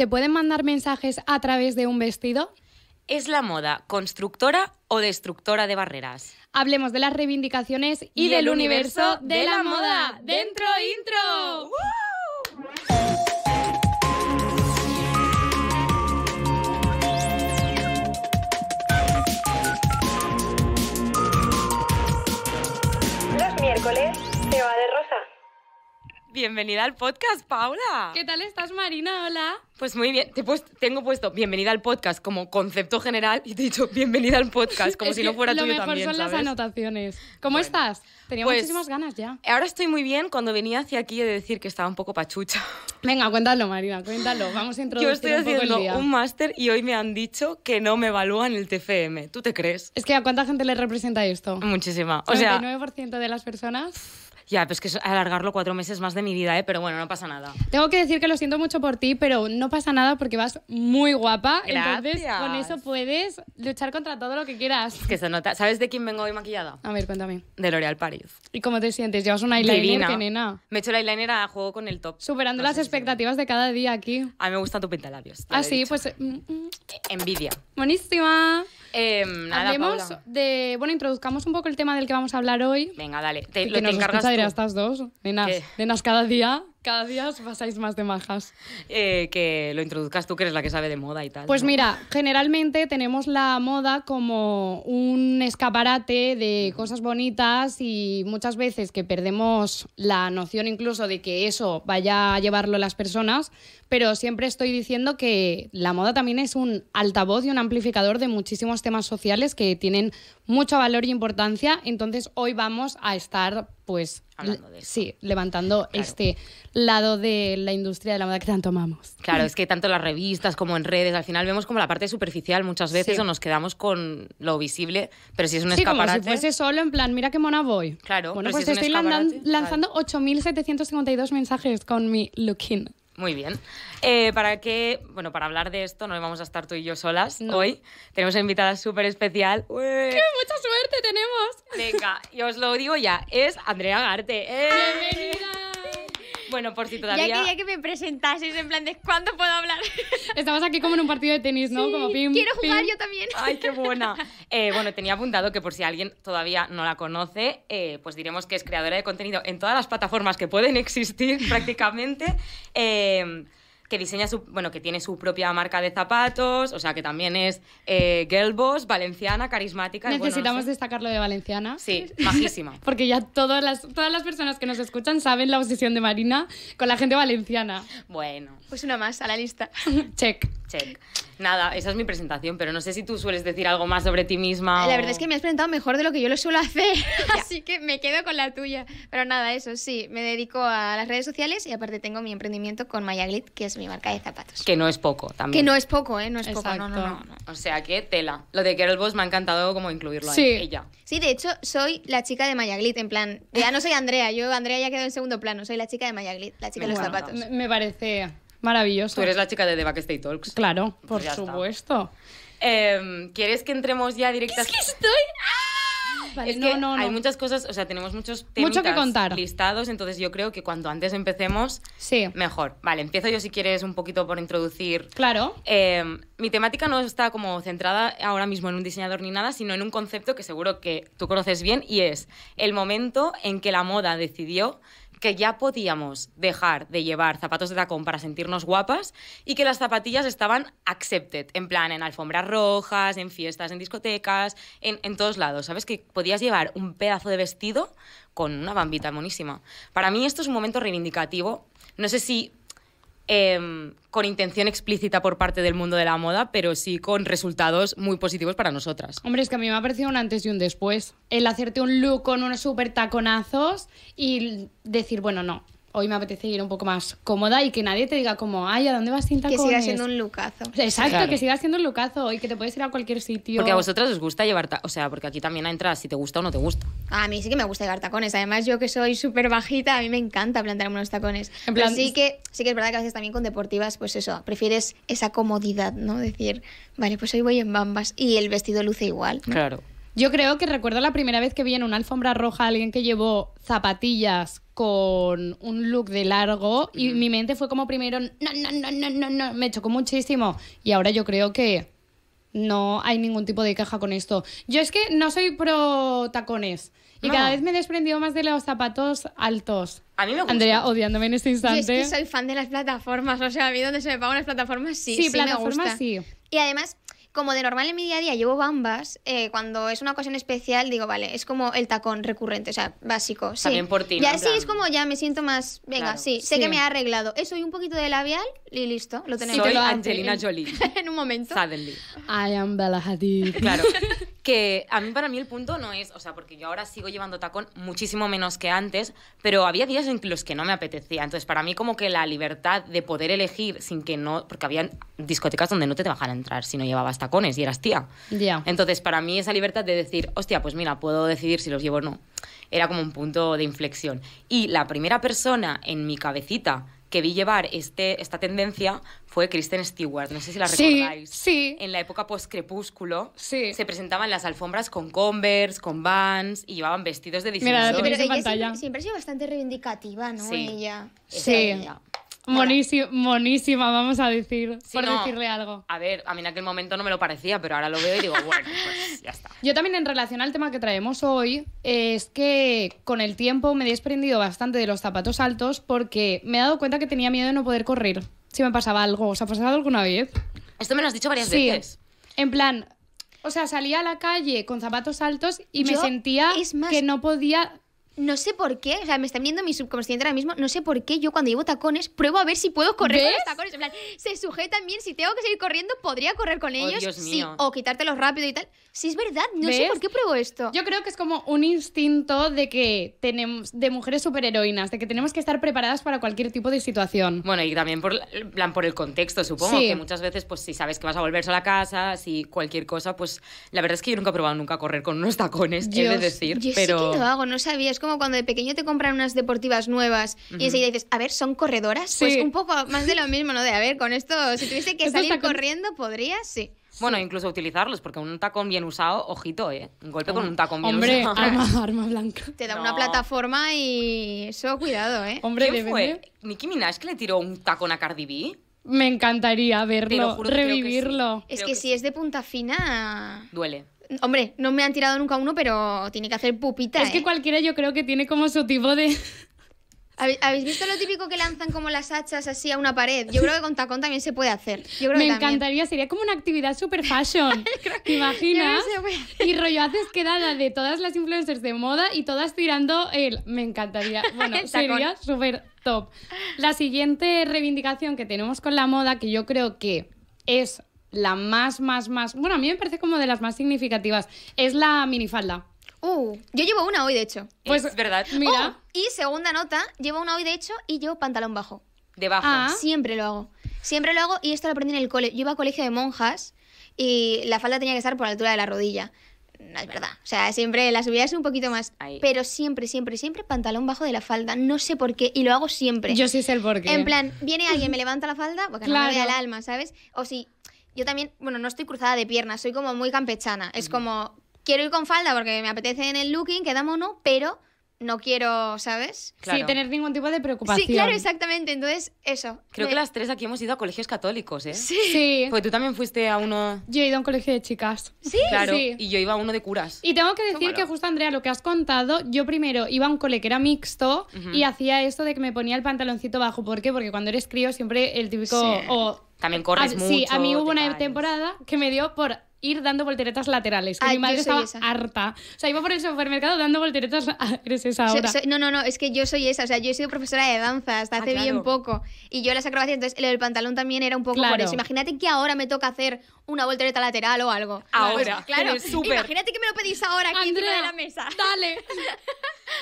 ¿Se pueden mandar mensajes a través de un vestido? ¿Es la moda constructora o destructora de barreras? Hablemos de las reivindicaciones y, del universo, de, la, moda. ¡Dentro intro! Bienvenida al podcast, Paula. ¿Qué tal estás, Marina? Hola. Pues muy bien. tengo puesto bienvenida al podcast como concepto general y te he dicho bienvenida al podcast, como si no fuera tuyo también. Lo mejor son las anotaciones. ¿Cómo estás? Tenía pues muchísimas ganas ya. Ahora estoy muy bien. Cuando venía hacia aquí de decir que estaba un poco pachucha. Venga, cuéntalo, Marina, cuéntalo. Vamos a introducir Yo estoy un haciendo un máster y hoy me han dicho que no me evalúan el TFM. ¿Tú te crees? Es que ¿a cuánta gente le representa esto? Muchísima. O sea, 99% de las personas ya, pues que es alargarlo cuatro meses más de mi vida, ¿eh? pero bueno, no pasa nada. Tengo que decir que lo siento mucho por ti, pero no pasa nada porque vas muy guapa. Gracias. Entonces, con eso puedes luchar contra todo lo que quieras. que se nota. ¿Sabes de quién vengo hoy maquillada? A ver, cuéntame. De L'Oreal Paris. ¿Y cómo te sientes? ¿Llevas un eyeliner, Me he hecho el eyeliner a juego con el top. Superando las expectativas de cada día aquí. A mí me gusta tu pintalabios. Ah, sí, pues... Mm, mm. Envidia. Buenísima. Eh, nada, Hablemos Paula. de. Bueno, introduzcamos un poco el tema del que vamos a hablar hoy. Venga, dale. Te, que lo, te nos encargas tú. de estas dos, nenas, nenas cada día. Cada día os pasáis más de majas. Eh, que lo introduzcas tú, que eres la que sabe de moda y tal. Pues mira, generalmente tenemos la moda como un escaparate de cosas bonitas y muchas veces que perdemos la noción incluso de que eso vaya a llevarlo a las personas, pero siempre estoy diciendo que la moda también es un altavoz y un amplificador de muchísimos temas sociales que tienen mucho valor y importancia, entonces hoy vamos a estar pues sí, levantando este lado de la industria de la moda que tanto amamos. Claro, es que tanto en las revistas como en redes, al final vemos como la parte superficial muchas veces o nos quedamos con lo visible, pero si es un sí, como si fuese solo en plan, mira qué mona voy. Claro. pues si estoy lanzando 8.752 mensajes con mi looking. Muy bien. Eh, para que, bueno, para hablar de esto no vamos a estar tú y yo solas hoy. Tenemos una invitada súper especial. ¡Qué mucha suerte tenemos! Venga, y os lo digo ya, es Andrea Garte. ¿eh? ¡Bienvenida! Bueno, por si todavía... Ya quería que me presentases en plan de ¿cuándo puedo hablar? Estamos aquí como en un partido de tenis, ¿no? Sí, como pim, quiero jugar yo también. Ay, qué buena. Eh, bueno, tenía apuntado que por si alguien todavía no la conoce, eh, pues diremos que es creadora de contenido en todas las plataformas que pueden existir prácticamente. Eh, que diseña su, bueno, que tiene su propia marca de zapatos, o sea, que también es eh, valenciana, carismática. Necesitamos destacar lo de valenciana. Sí, majísima. Porque ya todas las, todas las personas que nos escuchan saben la obsesión de Marina con la gente valenciana. Bueno. Pues una más a la lista. Check check. Nada, esa es mi presentación, pero no sé si tú sueles decir algo más sobre ti misma. La verdad es que me has presentado mejor de lo que yo lo suelo hacer, así que me quedo con la tuya. Pero nada, eso sí, me dedico a las redes sociales y aparte tengo mi emprendimiento con Mayaglit, que es mi marca de zapatos. Que no es poco también. Que no es poco, ¿eh? No es poco, no, no, no, O sea, que tela. Lo de Carol Boss me ha encantado como incluirlo sí. ahí, ella. Sí, de hecho, soy la chica de Mayaglit, en plan, ya no soy Andrea, yo Andrea ya quedó en segundo plano, soy la chica de Mayaglit, la chica de los zapatos. Me parece Maravilloso. Tú eres la chica de The Backstage Talks. Claro, pues por supuesto. Em, ¿Quieres que entremos ya directas? Es que estoy... ¡ah! hay muchas cosas, o sea, tenemos muchos temas listados, entonces yo creo que cuanto antes empecemos, sí. mejor. Vale, empiezo yo si quieres un poquito por introducir. Claro. Em, mi temática no está como centrada ahora mismo en un diseñador ni nada, sino en un concepto que seguro que tú conoces bien y es el momento en que la moda decidió que ya podíamos dejar de llevar zapatos de tacón para sentirnos guapas y que las zapatillas estaban accepted, en plan en alfombras rojas, en fiestas, en discotecas, en, todos lados. ¿Sabes? Que podías llevar un pedazo de vestido con una bambita monísima. Para mí esto es un momento reivindicativo. No sé si Em, con intención explícita por parte del mundo de la moda, pero sí con resultados muy positivos para nosotras. Hombre, es que a mí me ha parecido un antes y un después. El hacerte un look con unos súper taconazos y decir, bueno, no, hoy me apetece ir un poco más cómoda y que nadie te diga como, ay, ¿a dónde vas sin tacones? Que siga siendo un lucazo. Exacto, que siga siendo un lucazo y que te puedes ir a cualquier sitio. Porque a vosotras os gusta llevar, tacones. o sea, porque aquí también entra si te gusta o no te gusta. A mí sí que me gusta llevar tacones, además yo que soy súper bajita, a mí me encanta plantarme unos tacones. así que, sí que es verdad que a veces también con deportivas, pues eso, prefieres esa comodidad, ¿no? Decir, vale, pues hoy voy en bambas y el vestido luce igual. Claro. Yo creo que recuerdo la primera vez que vi en una alfombra roja a alguien que llevó zapatillas con un look de largo y mi mente fue como primero, no, no, no, no, no, no, me chocó muchísimo. Y ahora yo creo que no hay ningún tipo de caja con esto. Yo es que no soy pro tacones. Y cada vez me he desprendido más de los zapatos altos. A mí me gusta. Andrea, odiándome en este instante. Yo es que soy fan de las plataformas. O sea, a mí donde se me pagan las plataformas sí. Sí, sí plataformas sí. Y además, como de normal en mi día a día llevo bambas, eh, cuando es una ocasión especial digo, vale, es como el tacón recurrente, o sea, básico. Sí. También por ti. Ya sí, es como ya me siento más, venga, sí, sé que me ha arreglado. Eso eh, y un poquito de labial y listo, lo tenemos. Soy Angelina Jolie. en un momento. Suddenly. I am Bella Hadid. Claro. que a mí para mí el punto no es, o sea, porque yo ahora sigo llevando tacón muchísimo menos que antes, pero había días en los que no me apetecía. Entonces, para mí como que la libertad de poder elegir sin que no, porque había discotecas donde no te dejaban entrar si no llevabas tacones y eras tía. Entonces, para mí esa libertad de decir, hostia, pues mira, puedo decidir si los llevo o no, era como un punto de inflexión. Y la primera persona en mi cabecita que vi llevar este, esta tendencia fue Kristen Stewart. No sé si la recordáis. Sí. En la época post-crepúsculo se presentaban las alfombras con Converse, con Vans y llevaban vestidos de diseñador. Mira, la pantalla. Siempre, siempre ha sido bastante reivindicativa, ¿no? Sí. Ella. Sí. Monísima, monísima, vamos a decir, por decirle algo. A ver, a mí en aquel momento no me lo parecía, pero ahora lo veo y digo, bueno, pues ya está. Yo también en relación al tema que traemos hoy, es que con el tiempo me he desprendido bastante de los zapatos altos porque me he dado cuenta que tenía miedo de no poder correr. Si me pasaba algo, ¿os ha pasado alguna vez? Esto me lo has dicho varias sí. veces. En plan, o sea, salía a la calle con zapatos altos y me sentía que no podía no sé por qué, o sea, me está viendo mi subconsciente ahora mismo, no sé por qué yo cuando llevo tacones pruebo a ver si puedo correr con los tacones. En plan, se sujetan bien, si tengo que seguir corriendo, podría correr con oh, ellos. sí, o quitártelos rápido y tal. Si es verdad, no sé por qué pruebo esto. Yo creo que es como un instinto de que tenemos, de mujeres superheroínas, de que tenemos que estar preparadas para cualquier tipo de situación. Bueno, y también por, plan, por el contexto, supongo, que muchas veces, pues si sabes que vas a volverse a la casa, si cualquier cosa, pues la verdad es que yo nunca he probado nunca correr con unos tacones, quiero decir. pero... Sí lo hago, no sabías es como cuando de pequeño te compran unas deportivas nuevas y enseguida dices, a ver, ¿son corredoras? Pues un poco más de lo mismo, ¿no? De, a ver, con esto, si tuviese que salir corriendo, podrías, sí. Bueno, incluso utilizarlos, porque un tacón bien usado, ojito, ¿eh? Un golpe con un tacón bien Hombre, usado. Hombre, arma, blanca. Te da una plataforma y eso, cuidado, ¿eh? Hombre, ¿Quién fue? que le tiró un tacón a Cardi B? Me encantaría verlo, revivirlo. Es que, si es de punta fina... Duele. Hombre, no me han tirado nunca uno, pero tiene que hacer pupita. Es que ¿eh? cualquiera yo creo que tiene como su tipo de. ¿Habéis visto lo típico que lanzan como las hachas así a una pared? Yo creo que con tacón también se puede hacer. Yo Me encantaría, sería como una actividad super fashion. ¿Te imaginas? y rollo haces quedada de todas las influencers de moda y todas tirando el. Me encantaría. Bueno, sería súper top. La siguiente reivindicación que tenemos con la moda, que yo creo que es la más, más, más. Bueno, a mí me parece como de las más significativas. Es la minifalda. Uh, yo llevo una hoy, de hecho. Pues, es verdad. Mira. Oh, y segunda nota, llevo una hoy, de hecho, y llevo pantalón bajo. Debajo. Ah. Siempre lo hago. Siempre lo hago y esto lo aprendí en el cole. Yo iba a colegio de monjas y la falda tenía que estar por la altura de la rodilla. No mm, es verdad. O sea, siempre la subida es un poquito más. Pero siempre, siempre, siempre pantalón bajo de la falda. No sé por qué. Y lo hago siempre. Yo sí sé el por qué. En plan, viene alguien, me levanta la falda, porque no me el alma, ¿sabes? O si yo también, bueno, no estoy cruzada de piernas, soy como muy campechana. Es como, quiero ir con falda porque me apetece en el looking, queda mono, pero no quiero, ¿sabes? sin Sí, tener ningún tipo de preocupación. Sí, claro, exactamente. Entonces, eso. Creo que las tres aquí hemos ido a colegios católicos, ¿eh? Sí. Porque tú también fuiste a uno... Yo he ido a un colegio de chicas. Sí, claro. Y yo iba a uno de curas. Y tengo que decir que justo, Andrea, lo que has contado, yo primero iba a un cole que era mixto y hacía esto de que me ponía el pantaloncito bajo. ¿Por qué? Porque cuando eres crío siempre el típico... O, también corres mucho. Sí, a mí hubo una temporada que me dio por ir dando volteretas laterales. Que ah, mi madre estaba harta. O sea, iba por el supermercado dando volteretas. Eres esa ahora. no, no, no, es que yo soy esa. O sea, yo he sido profesora de danza hasta ah, hace bien poco. Y yo las acrobacias, entonces el pantalón también era un poco por eso. Imagínate que ahora me toca hacer una voltereta lateral o algo. Ahora, claro. Imagínate que me lo pedís ahora aquí Andrea, de la mesa. Dale.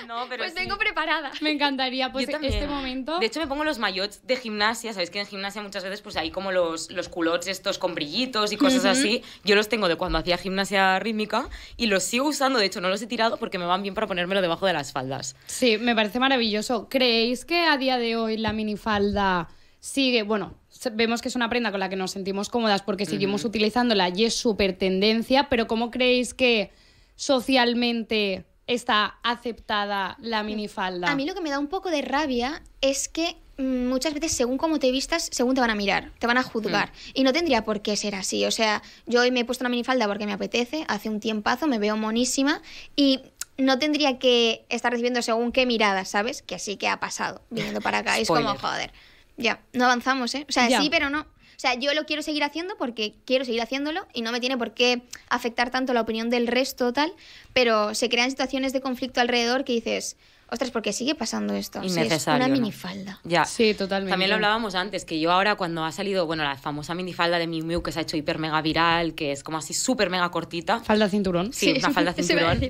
No, pero pues tengo preparada. Me encantaría pues, este momento. De hecho, me pongo los mayots de gimnasia. Sabéis que en gimnasia muchas veces pues hay como los, los culots estos con brillitos y cosas así. Yo los tengo de cuando hacía gimnasia rítmica y los sigo usando. De hecho, no los he tirado porque me van bien para ponérmelo debajo de las faldas. Sí, me parece maravilloso. ¿Creéis que a día de hoy la minifalda sigue, bueno, vemos que es una prenda con la que nos sentimos cómodas porque seguimos utilizándola y es súper tendencia, pero ¿cómo creéis que socialmente está aceptada la minifalda. A mí lo que me da un poco de rabia es que mm, muchas veces según cómo te vistas, según te van a mirar, te van a juzgar. Hmm. Y no tendría por qué ser así. O sea, yo hoy me he puesto una minifalda porque me apetece, hace un tiempazo, me veo monísima y no tendría que estar recibiendo según qué miradas, ¿sabes? Que así que ha pasado viniendo para acá. es como, joder, ya, no avanzamos, ¿eh? O sea, sí, pero no. O sea, yo lo quiero seguir haciendo porque quiero seguir haciéndolo y no me tiene por qué afectar tanto la opinión del resto tal, pero se crean situaciones de conflicto alrededor que dices, Ostras, porque sigue pasando esto. Innecesario. es una minifalda. Ya. Sí, totalmente. También lo hablábamos antes, que yo ahora cuando ha salido, bueno, la famosa minifalda de Miu Miu que se ha hecho hiper mega viral, que es como así súper mega cortita. Falda cinturón. Sí, una falda cinturón.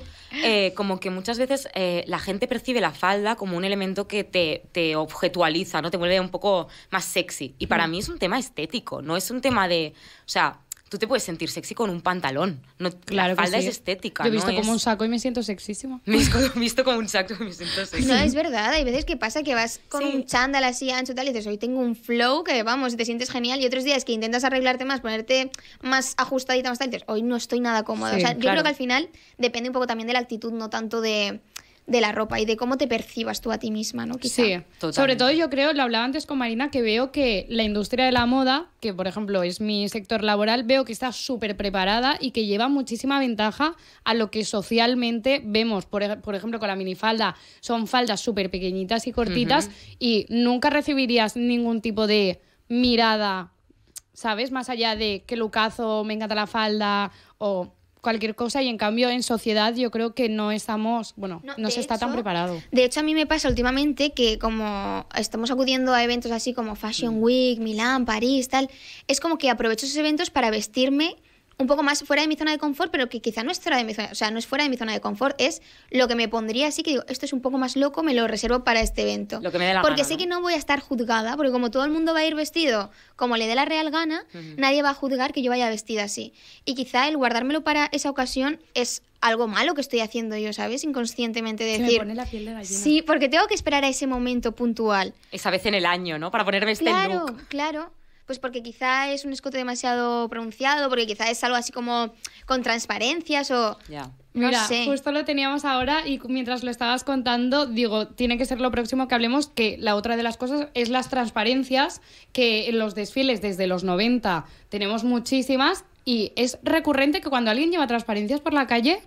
Eh, como que muchas veces eh, la gente percibe la falda como un elemento que te, objetualiza, ¿no? Te vuelve un poco más sexy. Y para mí es un tema estético, no es un tema de. O sea, tú te puedes sentir sexy con un pantalón. No, claro falda es estética. Yo he visto como un saco y me siento sexísimo. he visto como un saco y me siento sexy. No, es verdad. Hay veces que pasa que vas con un chándal así ancho y tal y dices, hoy tengo un flow que vamos, te sientes genial. Y otros días que intentas arreglarte más, ponerte más ajustadita, más tal, y dices, hoy no estoy nada cómoda. o sea, yo creo que al final depende un poco también de la actitud, no tanto de de la ropa y de cómo te percibas tú a ti misma, ¿no? Sí, sobre todo yo creo, lo hablaba antes con Marina, que veo que la industria de la moda, que por ejemplo es mi sector laboral, veo que está súper preparada y que lleva muchísima ventaja a lo que socialmente vemos. Por, ejemplo, con la minifalda, son faldas súper pequeñitas y cortitas y nunca recibirías ningún tipo de mirada, ¿sabes? Más allá de que lucazo, me encanta la falda o cualquier cosa y en cambio en sociedad yo creo que no estamos, bueno, no, se está tan preparado. De hecho a mí me pasa últimamente que como estamos acudiendo a eventos así como Fashion mm. Week, Milán, París, tal, es como que aprovecho esos eventos para vestirme un poco más fuera de mi zona de confort, pero que quizá no es fuera de mi zona, o sea, no es fuera de mi zona de confort, es lo que me pondría así que digo, esto es un poco más loco, me lo reservo para este evento. Lo que porque sé que no voy a estar juzgada, porque como todo el mundo va a ir vestido como le dé la real gana, nadie va a juzgar que yo vaya vestida así. Y quizá el guardármelo para esa ocasión es algo malo que estoy haciendo yo, ¿sabes? Inconscientemente decir. la piel de Sí, porque tengo que esperar a ese momento puntual. Esa vez en el año, ¿no? Para ponerme este look. Claro, claro pues porque quizá es un escote demasiado pronunciado, porque quizá es algo así como con transparencias o... No Mira, sé. justo lo teníamos ahora y mientras lo estabas contando, digo, tiene que ser lo próximo que hablemos, que la otra de las cosas es las transparencias, que en los desfiles desde los 90 tenemos muchísimas y es recurrente que cuando alguien lleva transparencias por la calle,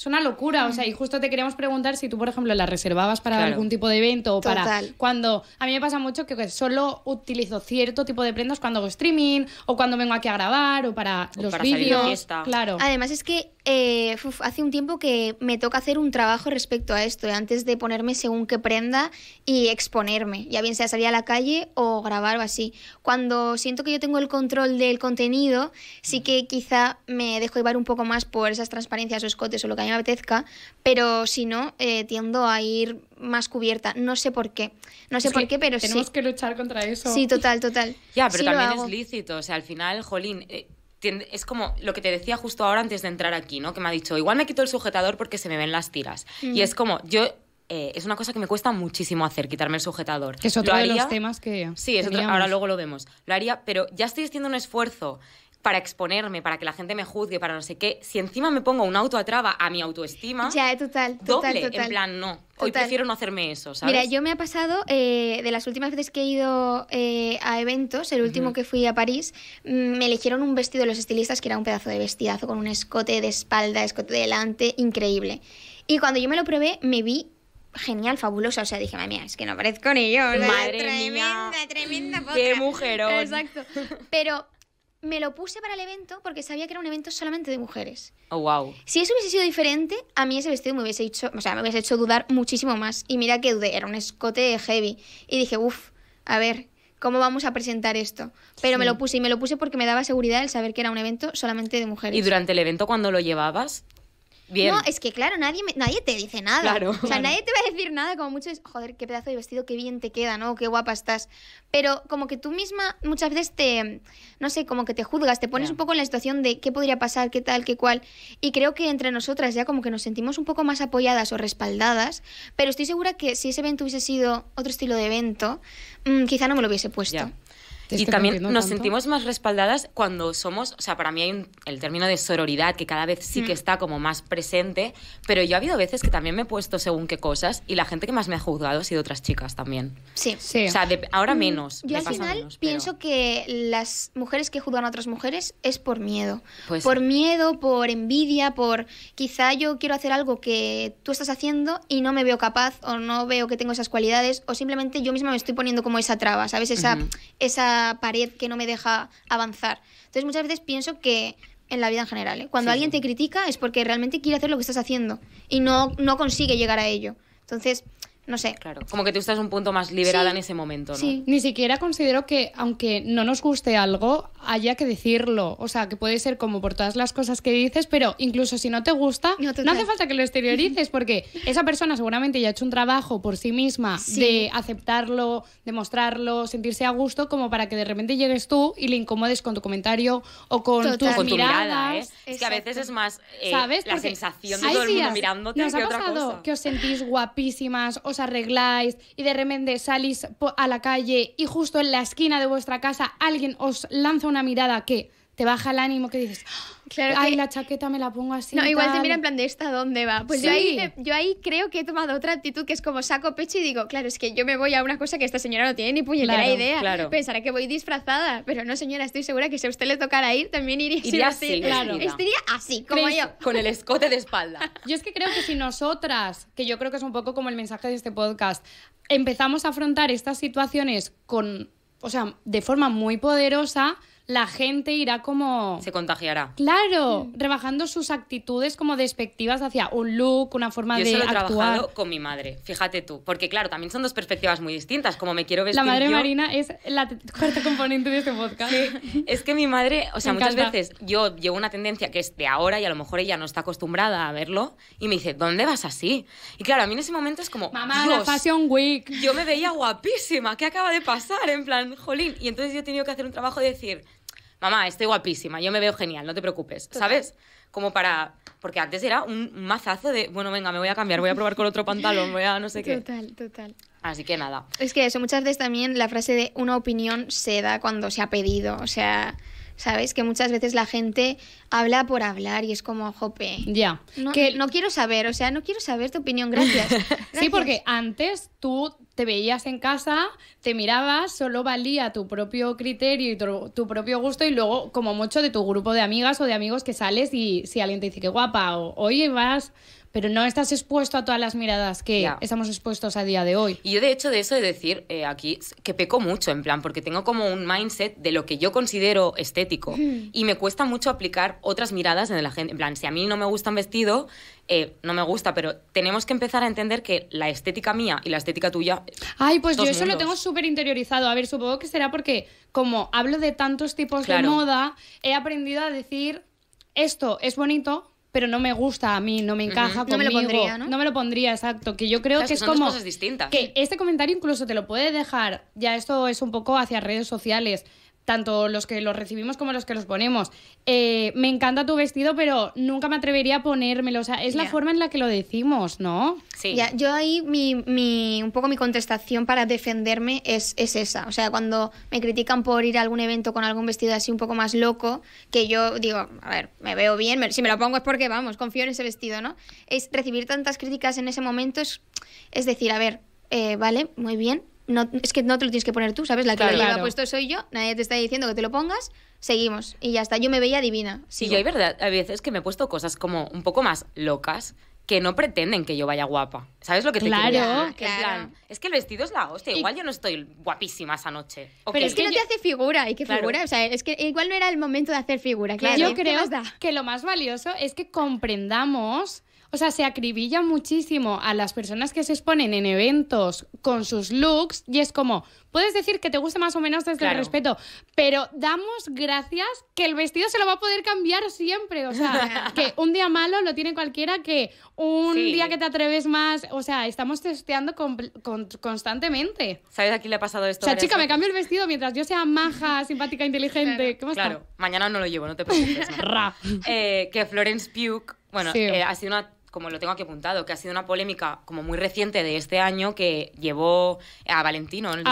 es una locura, o sea, y mm. justo te queríamos preguntar si tú, por ejemplo, la reservabas para algún tipo de evento o para cuando a mí me pasa mucho que solo utilizo cierto tipo de prendas cuando hago streaming o cuando vengo aquí a grabar o para los vídeos, claro. Además es que eh, hace un tiempo que me toca hacer un trabajo respecto a esto, eh, antes de ponerme según qué prenda y exponerme, ya bien sea salir a la calle o grabar o así. Cuando siento que yo tengo el control del contenido, sí mm. que quizá me dejo llevar un poco más por esas transparencias o escotes o lo que hay me apetezca, pero si no, eh, tiendo a ir más cubierta. No sé por qué. No sé por qué, pero tenemos sí. Tenemos que luchar contra eso. Sí, total, total. Ya, pero también es lícito. O sea, al final, jolín. Eh, es como lo que te decía justo ahora antes de entrar aquí, ¿no? Que me ha dicho, igual me quito el sujetador porque se me ven las tiras. Y es como, yo eh, es una cosa que me cuesta muchísimo hacer, quitarme el sujetador. Que es otro de los temas que. Sí, ahora luego lo vemos. Lo haría, pero ya estoy haciendo un esfuerzo para exponerme, para que la gente me juzgue, para no sé qué, si encima me pongo un auto a traba a mi autoestima, ya, eh, total, total, doble, en plan, no. Hoy prefiero no hacerme eso, ¿sabes? Mira, yo me ha pasado, eh, de las últimas veces que he ido eh, a eventos, el último que fui a París, mm, me eligieron un vestido de los estilistas que era un pedazo de vestidazo con un escote de espalda, escote de delante, increíble. Y cuando yo me lo probé, me vi genial, fabulosa. O sea, dije, madre mía, es que no parezco ni yo. Madre tremenda, mía. Tremenda, tremenda Qué mujerón. Exacto. Pero me lo puse para el evento porque sabía que era un evento solamente de mujeres. Oh, wow. Si eso hubiese sido diferente, a mí ese vestido me hubiese hecho, o sea, me hubiese hecho dudar muchísimo más. Y mira que dudé, era un escote heavy. Y dije, uff, a ver, ¿cómo vamos a presentar esto? Pero me lo puse y me lo puse porque me daba seguridad el saber que era un evento solamente de mujeres. ¿Y durante el evento cuando lo llevabas? No, es que claro, nadie, nadie te dice nada. o sea, nadie te va a decir nada, como mucho es, joder, qué pedazo de vestido, qué bien te queda, ¿no? Qué guapa estás. Pero como que tú misma muchas veces te, no sé, como que te juzgas, te pones un poco en la situación de qué podría pasar, qué tal, qué cual. Y creo que entre nosotras ya como que nos sentimos un poco más apoyadas o respaldadas, pero estoy segura que si ese evento hubiese sido otro estilo de evento, mm, quizá no me lo hubiese puesto y también nos sentimos más respaldadas cuando somos, o sea, para mí hay el término de sororidad que cada vez sí que mm. está como más presente, pero yo ha habido veces que también me he puesto según qué cosas y la gente que más me ha juzgado ha sido otras chicas también. Sí. sí. O sea, ahora mm, menos. yo al final pienso que las mujeres que juzgan a otras mujeres es por miedo. Pues por miedo, por envidia, por quizá yo quiero hacer algo que tú estás haciendo y no me veo capaz o no veo que tengo esas cualidades o simplemente yo misma me estoy poniendo como esa traba, ¿sabes? Esa, esa pared que no me deja avanzar. Entonces muchas veces pienso que en la vida en general, ¿eh? cuando alguien te critica es porque realmente quiere hacer lo que estás haciendo y no, no consigue llegar a ello. Entonces, no sé. Claro, como que tú estás un punto más liberada en ese momento, ¿no? Sí, ni siquiera considero que, aunque no nos guste algo, haya que decirlo. O sea, que puede ser como por todas las cosas que dices, pero incluso si no te gusta, no, hace falta que lo exteriorices, porque esa persona seguramente ya ha hecho un trabajo por sí misma de aceptarlo, demostrarlo, sentirse a gusto, como para que de repente llegues tú y le incomodes con tu comentario o con tus Tu mirada, ¿eh? Es que a veces es más eh, la sensación de todo el mundo mirándote. que que os sentís guapísimas, arregláis y de repente salís a la calle y justo en la esquina de vuestra casa alguien os lanza una mirada que te baja el ánimo que dices, ah, claro ay, la chaqueta me la pongo así. No, igual te mira en plan de esta dónde va. Pues yo, ahí, creo que he tomado otra actitud que es como saco pecho y digo, claro, es que yo me voy a una cosa que esta señora no tiene ni puñetera idea. Pensará que voy disfrazada, pero no, señora, estoy segura que si a usted le tocara ir, también iría, así. claro. Estaría así, como yo. Con el escote de espalda. Yo es que creo que si nosotras, que yo creo que es un poco como el mensaje de este podcast, empezamos a afrontar estas situaciones con, o sea, de forma muy poderosa, la gente irá como... Se contagiará. Claro, mm. rebajando sus actitudes como despectivas hacia un look, una forma de... Yo he trabajado con mi madre, fíjate tú, porque claro, también son dos perspectivas muy distintas, como me quiero vestir. La madre Marina es la cuarta componente de este podcast. es que mi madre, o sea, muchas veces yo llevo una tendencia que es de ahora y a lo mejor ella no está acostumbrada a verlo y me dice, ¿dónde vas así? Y claro, a mí en ese momento es como... Mamá, la Fashion Week. Yo me veía guapísima, ¿qué acaba de pasar? En plan, jolín. Y entonces yo he tenido que hacer un trabajo de decir mamá, estoy guapísima, yo me veo genial, no te preocupes, ¿sabes? Como para... Porque antes era un mazazo de, bueno, venga, me voy a cambiar, voy a probar con otro pantalón, voy a no sé qué. Total, total. Así que nada. Es que eso, muchas veces también la frase de una opinión se da cuando se ha pedido, o sea... ¿Sabes? Que muchas veces la gente habla por hablar y es como, jope. Ya. que... no quiero saber, o sea, no quiero saber tu opinión, gracias. Sí, porque antes tú te veías en casa, te mirabas, solo valía tu propio criterio y tu, propio gusto y luego como mucho de tu grupo de amigas o de amigos que sales y si alguien te dice que guapa o oye vas pero no estás expuesto a todas las miradas que estamos expuestos a día de hoy. Y yo de hecho de eso de decir eh, aquí que peco mucho, en plan, porque tengo como un mindset de lo que yo considero estético y me cuesta mucho aplicar otras miradas en la gente, en plan, si a mí no me gusta un vestido, eh, no me gusta, pero tenemos que empezar a entender que la estética mía y la estética tuya. Eh, Ay, pues yo eso lo tengo súper interiorizado. A ver, supongo que será porque, como hablo de tantos tipos de moda, he aprendido a decir esto es bonito, pero no me gusta a mí, no me encaja conmigo. No me lo pondría, ¿no? me lo pondría, exacto. Que yo creo que es como... cosas distintas. Que este comentario incluso te lo puede dejar, ya esto es un poco hacia redes sociales, tanto los que los recibimos como los que los ponemos. Eh, me encanta tu vestido, pero nunca me atrevería a ponérmelo. O sea, es la forma en la que lo decimos, ¿no? Sí. Yo ahí, mi, mi, un poco mi contestación para defenderme es, esa. O sea, cuando me critican por ir a algún evento con algún vestido así un poco más loco, que yo digo, a ver, me veo bien, si me lo pongo es porque, vamos, confío en ese vestido, ¿no? Es recibir tantas críticas en ese momento es, es decir, a ver, eh, vale, muy bien, no, es que no te lo tienes que poner tú, ¿sabes? La que claro, lo puesto soy yo, nadie te está diciendo que te lo pongas, seguimos. Y ya está, yo me veía divina. Sí, yo hay verdad, a veces que me he puesto cosas como un poco más locas que no pretenden que yo vaya guapa. ¿Sabes lo que te claro, quiero Claro, Es que el vestido es la hostia. Igual yo no estoy guapísima esa noche. Pero es que, no te hace figura. ¿Y qué figura? O sea, es que igual no era el momento de hacer figura. Claro. Yo creo que lo más valioso es que comprendamos o sea, se acribilla muchísimo a las personas que se exponen en eventos con sus looks y es como, puedes decir que te guste más o menos desde el respeto, pero damos gracias que el vestido se lo va a poder cambiar siempre. O sea, que un día malo lo tiene cualquiera, que un día que te atreves más. O sea, estamos testeando constantemente. ¿Sabes a quién le ha pasado esto? O sea, chica, me cambio el vestido mientras yo sea maja, simpática, inteligente. Claro. ¿Qué claro, mañana no lo llevo, no te preocupes. Eh, que Florence Pugh, bueno, eh, ha sido una como lo tengo aquí apuntado, que ha sido una polémica como muy reciente de este año que llevó a Valentino, el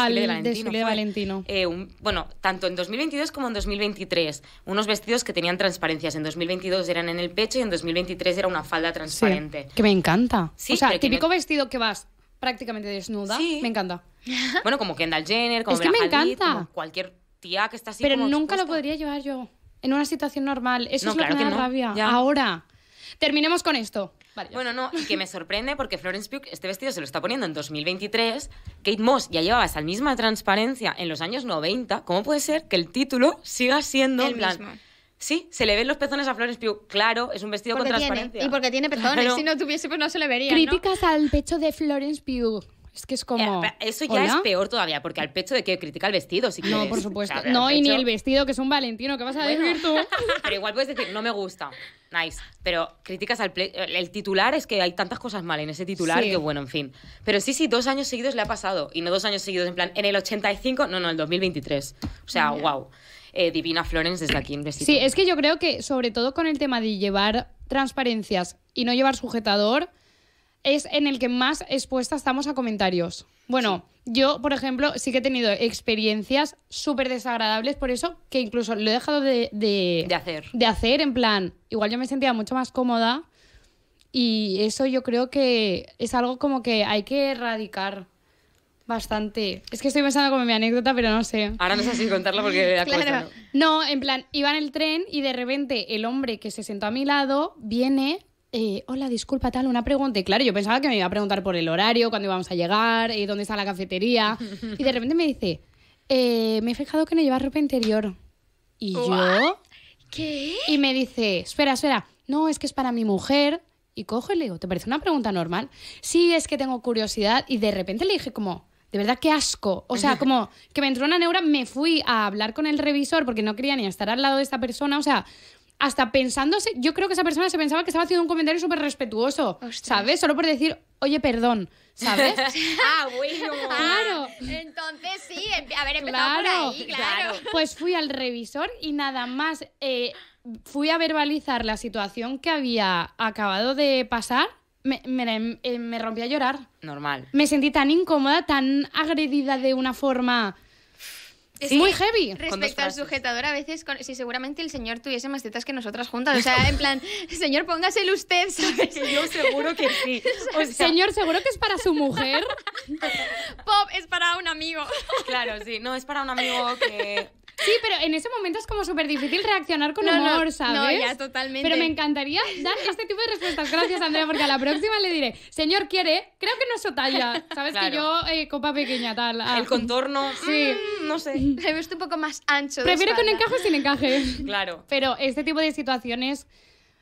desfile de Valentino. Eh, bueno, tanto en 2022 como en 2023, unos vestidos que tenían transparencias. En 2022 eran en el pecho y en 2023 era una falda transparente. que me encanta. o sea, típico vestido que vas prácticamente desnuda. Me encanta. Bueno, como Kendall Jenner, como, como cualquier tía que está así. Pero nunca lo podría llevar yo en una situación normal. Eso es lo que me da rabia. Ahora, terminemos con esto bueno, no, y que me sorprende porque Florence Pugh este vestido se lo está poniendo en 2023. Kate Moss ya llevaba esa misma transparencia en los años 90. ¿Cómo puede ser que el título siga siendo el mismo? Sí, se le ven los pezones a Florence Pugh. Claro, es un vestido con transparencia. Y porque tiene pezones. Si no tuviese, pues no se le vería. Críticas al pecho de Florence Pugh. Es que es eh, como. eso ya es peor todavía, porque al pecho de que critica el vestido, si No, por supuesto. no, y ni el vestido, que es un Valentino, que vas a decir tú? Pero igual puedes decir, no me gusta. Nice. Pero criticas al. El titular es que hay tantas cosas mal en ese titular y que, bueno, en fin. Pero sí, sí, dos años seguidos le ha pasado. Y no dos años seguidos, en plan, en el 85, no, no, el 2023. O sea, wow. Eh, divina Florence desde aquí, un vestido. Sí, es que yo creo que, sobre todo con el tema de llevar transparencias y no llevar sujetador es en el que más expuesta estamos a comentarios. Bueno, yo, por ejemplo, sí que he tenido experiencias súper desagradables, por eso que incluso lo he dejado de, hacer. De hacer, en plan, igual yo me sentía mucho más cómoda y eso yo creo que es algo como que hay que erradicar. Bastante. Es que estoy pensando como mi anécdota, pero no sé. Ahora no sé si contarla porque ¿no? no, en plan, iba en el tren y de repente el hombre que se sentó a mi lado viene eh, hola, disculpa, tal, una pregunta. Y claro, yo pensaba que me iba a preguntar por el horario, cuándo íbamos a llegar, eh, dónde está la cafetería. Y de repente me dice, eh, me he fijado que no llevas ropa interior. Y yo... ¿Qué? Y me dice, espera, espera, no, es que es para mi mujer. Y cojo y le digo, ¿te parece una pregunta normal? Sí, es que tengo curiosidad. Y de repente le dije como, de verdad qué asco. O sea, como que me entró una neura, me fui a hablar con el revisor porque no quería ni estar al lado de esta persona. O sea, hasta pensándose, yo creo que esa persona se pensaba que estaba haciendo un comentario súper respetuoso, ¿sabes? Solo por decir, oye, perdón, ¿sabes? ah, bueno. Claro. Entonces sí, a ver, empezamos por ahí, claro. Pues fui al revisor y nada más eh, fui a verbalizar la situación que había acabado de pasar. Me, em, eh, me rompí a llorar. Normal. Me sentí tan incómoda, tan agredida de una forma es muy heavy. Respecto al sujetador, a veces, con, sí, seguramente el señor tuviese más tetas que nosotras juntas. O sea, en plan, señor, póngaselo usted, yo seguro que sí. señor, seguro que es para su mujer. Pop, es para un amigo. Claro, sí. No, es para un amigo que Sí, pero en ese momento es como súper difícil reaccionar con no, humor, ¿sabes? No, ya, totalmente. Pero me encantaría dar este tipo de respuestas. Gracias, Andrea, porque a la próxima le diré, señor, ¿quiere? Creo que no es su talla. ¿Sabes que yo, eh, copa pequeña, tal? Ah. El contorno, sí. Mm, no sé. Se he visto un poco más ancho. Prefiero con encaje o sin encaje. Claro. Pero este tipo de situaciones,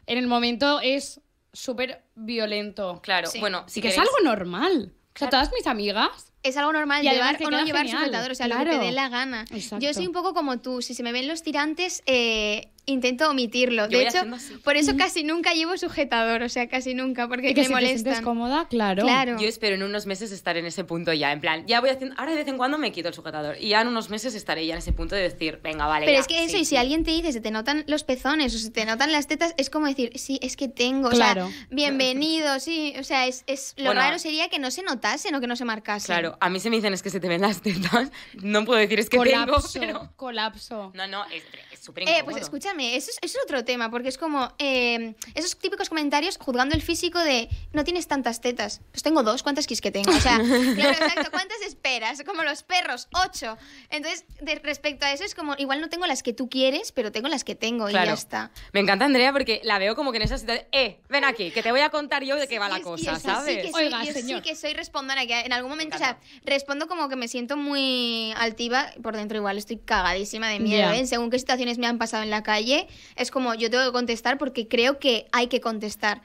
en el momento, es súper violento. Claro, bueno, sí que es algo normal. O sea, todas mis amigas es algo normal llevar o no llevar sujetador, o sea, lo que te dé la gana. Yo soy un poco como tú, si se me ven los tirantes, eh, intento omitirlo. de hecho, por eso casi nunca llevo sujetador, o sea, casi nunca, porque me si molesta. Claro. claro. Yo espero en unos meses estar en ese punto ya, en plan, ya voy haciendo, ahora de vez en cuando me quito el sujetador y ya en unos meses estaré ya en ese punto de decir, venga, vale. Pero es que eso, y si alguien te dice, se te notan los pezones o se te notan las tetas, es como decir, sí, es que tengo, o sea, bienvenido, sí, o sea, es, lo raro sería que no se notasen o que no se marcasen. Claro, a mí se me dicen es que se te ven las tetas. No puedo decir es que tengo, pero... Colapso. No, no, es súper eh, incómodo. pues escúchame, eso es, otro tema, porque es como em, esos típicos comentarios juzgando el físico de no tienes tantas tetas. Pues tengo dos, ¿cuántas quis que tengo? O sea, claro, exacto, ¿cuántas esperas? Como los perros, ocho. Entonces, respecto a eso, es como igual no tengo las que tú quieres, pero tengo las que tengo y ya está. Me encanta Andrea porque la veo como que en esa situación, eh, ven aquí, que te voy a contar yo de qué va la cosa, ¿sabes? que soy, Oiga, sí que soy respondona, que en algún momento, respondo como que me siento muy altiva, por dentro igual estoy cagadísima de miedo, ¿eh? Según qué situaciones me han pasado en la calle, es como yo tengo que contestar porque creo que hay que contestar.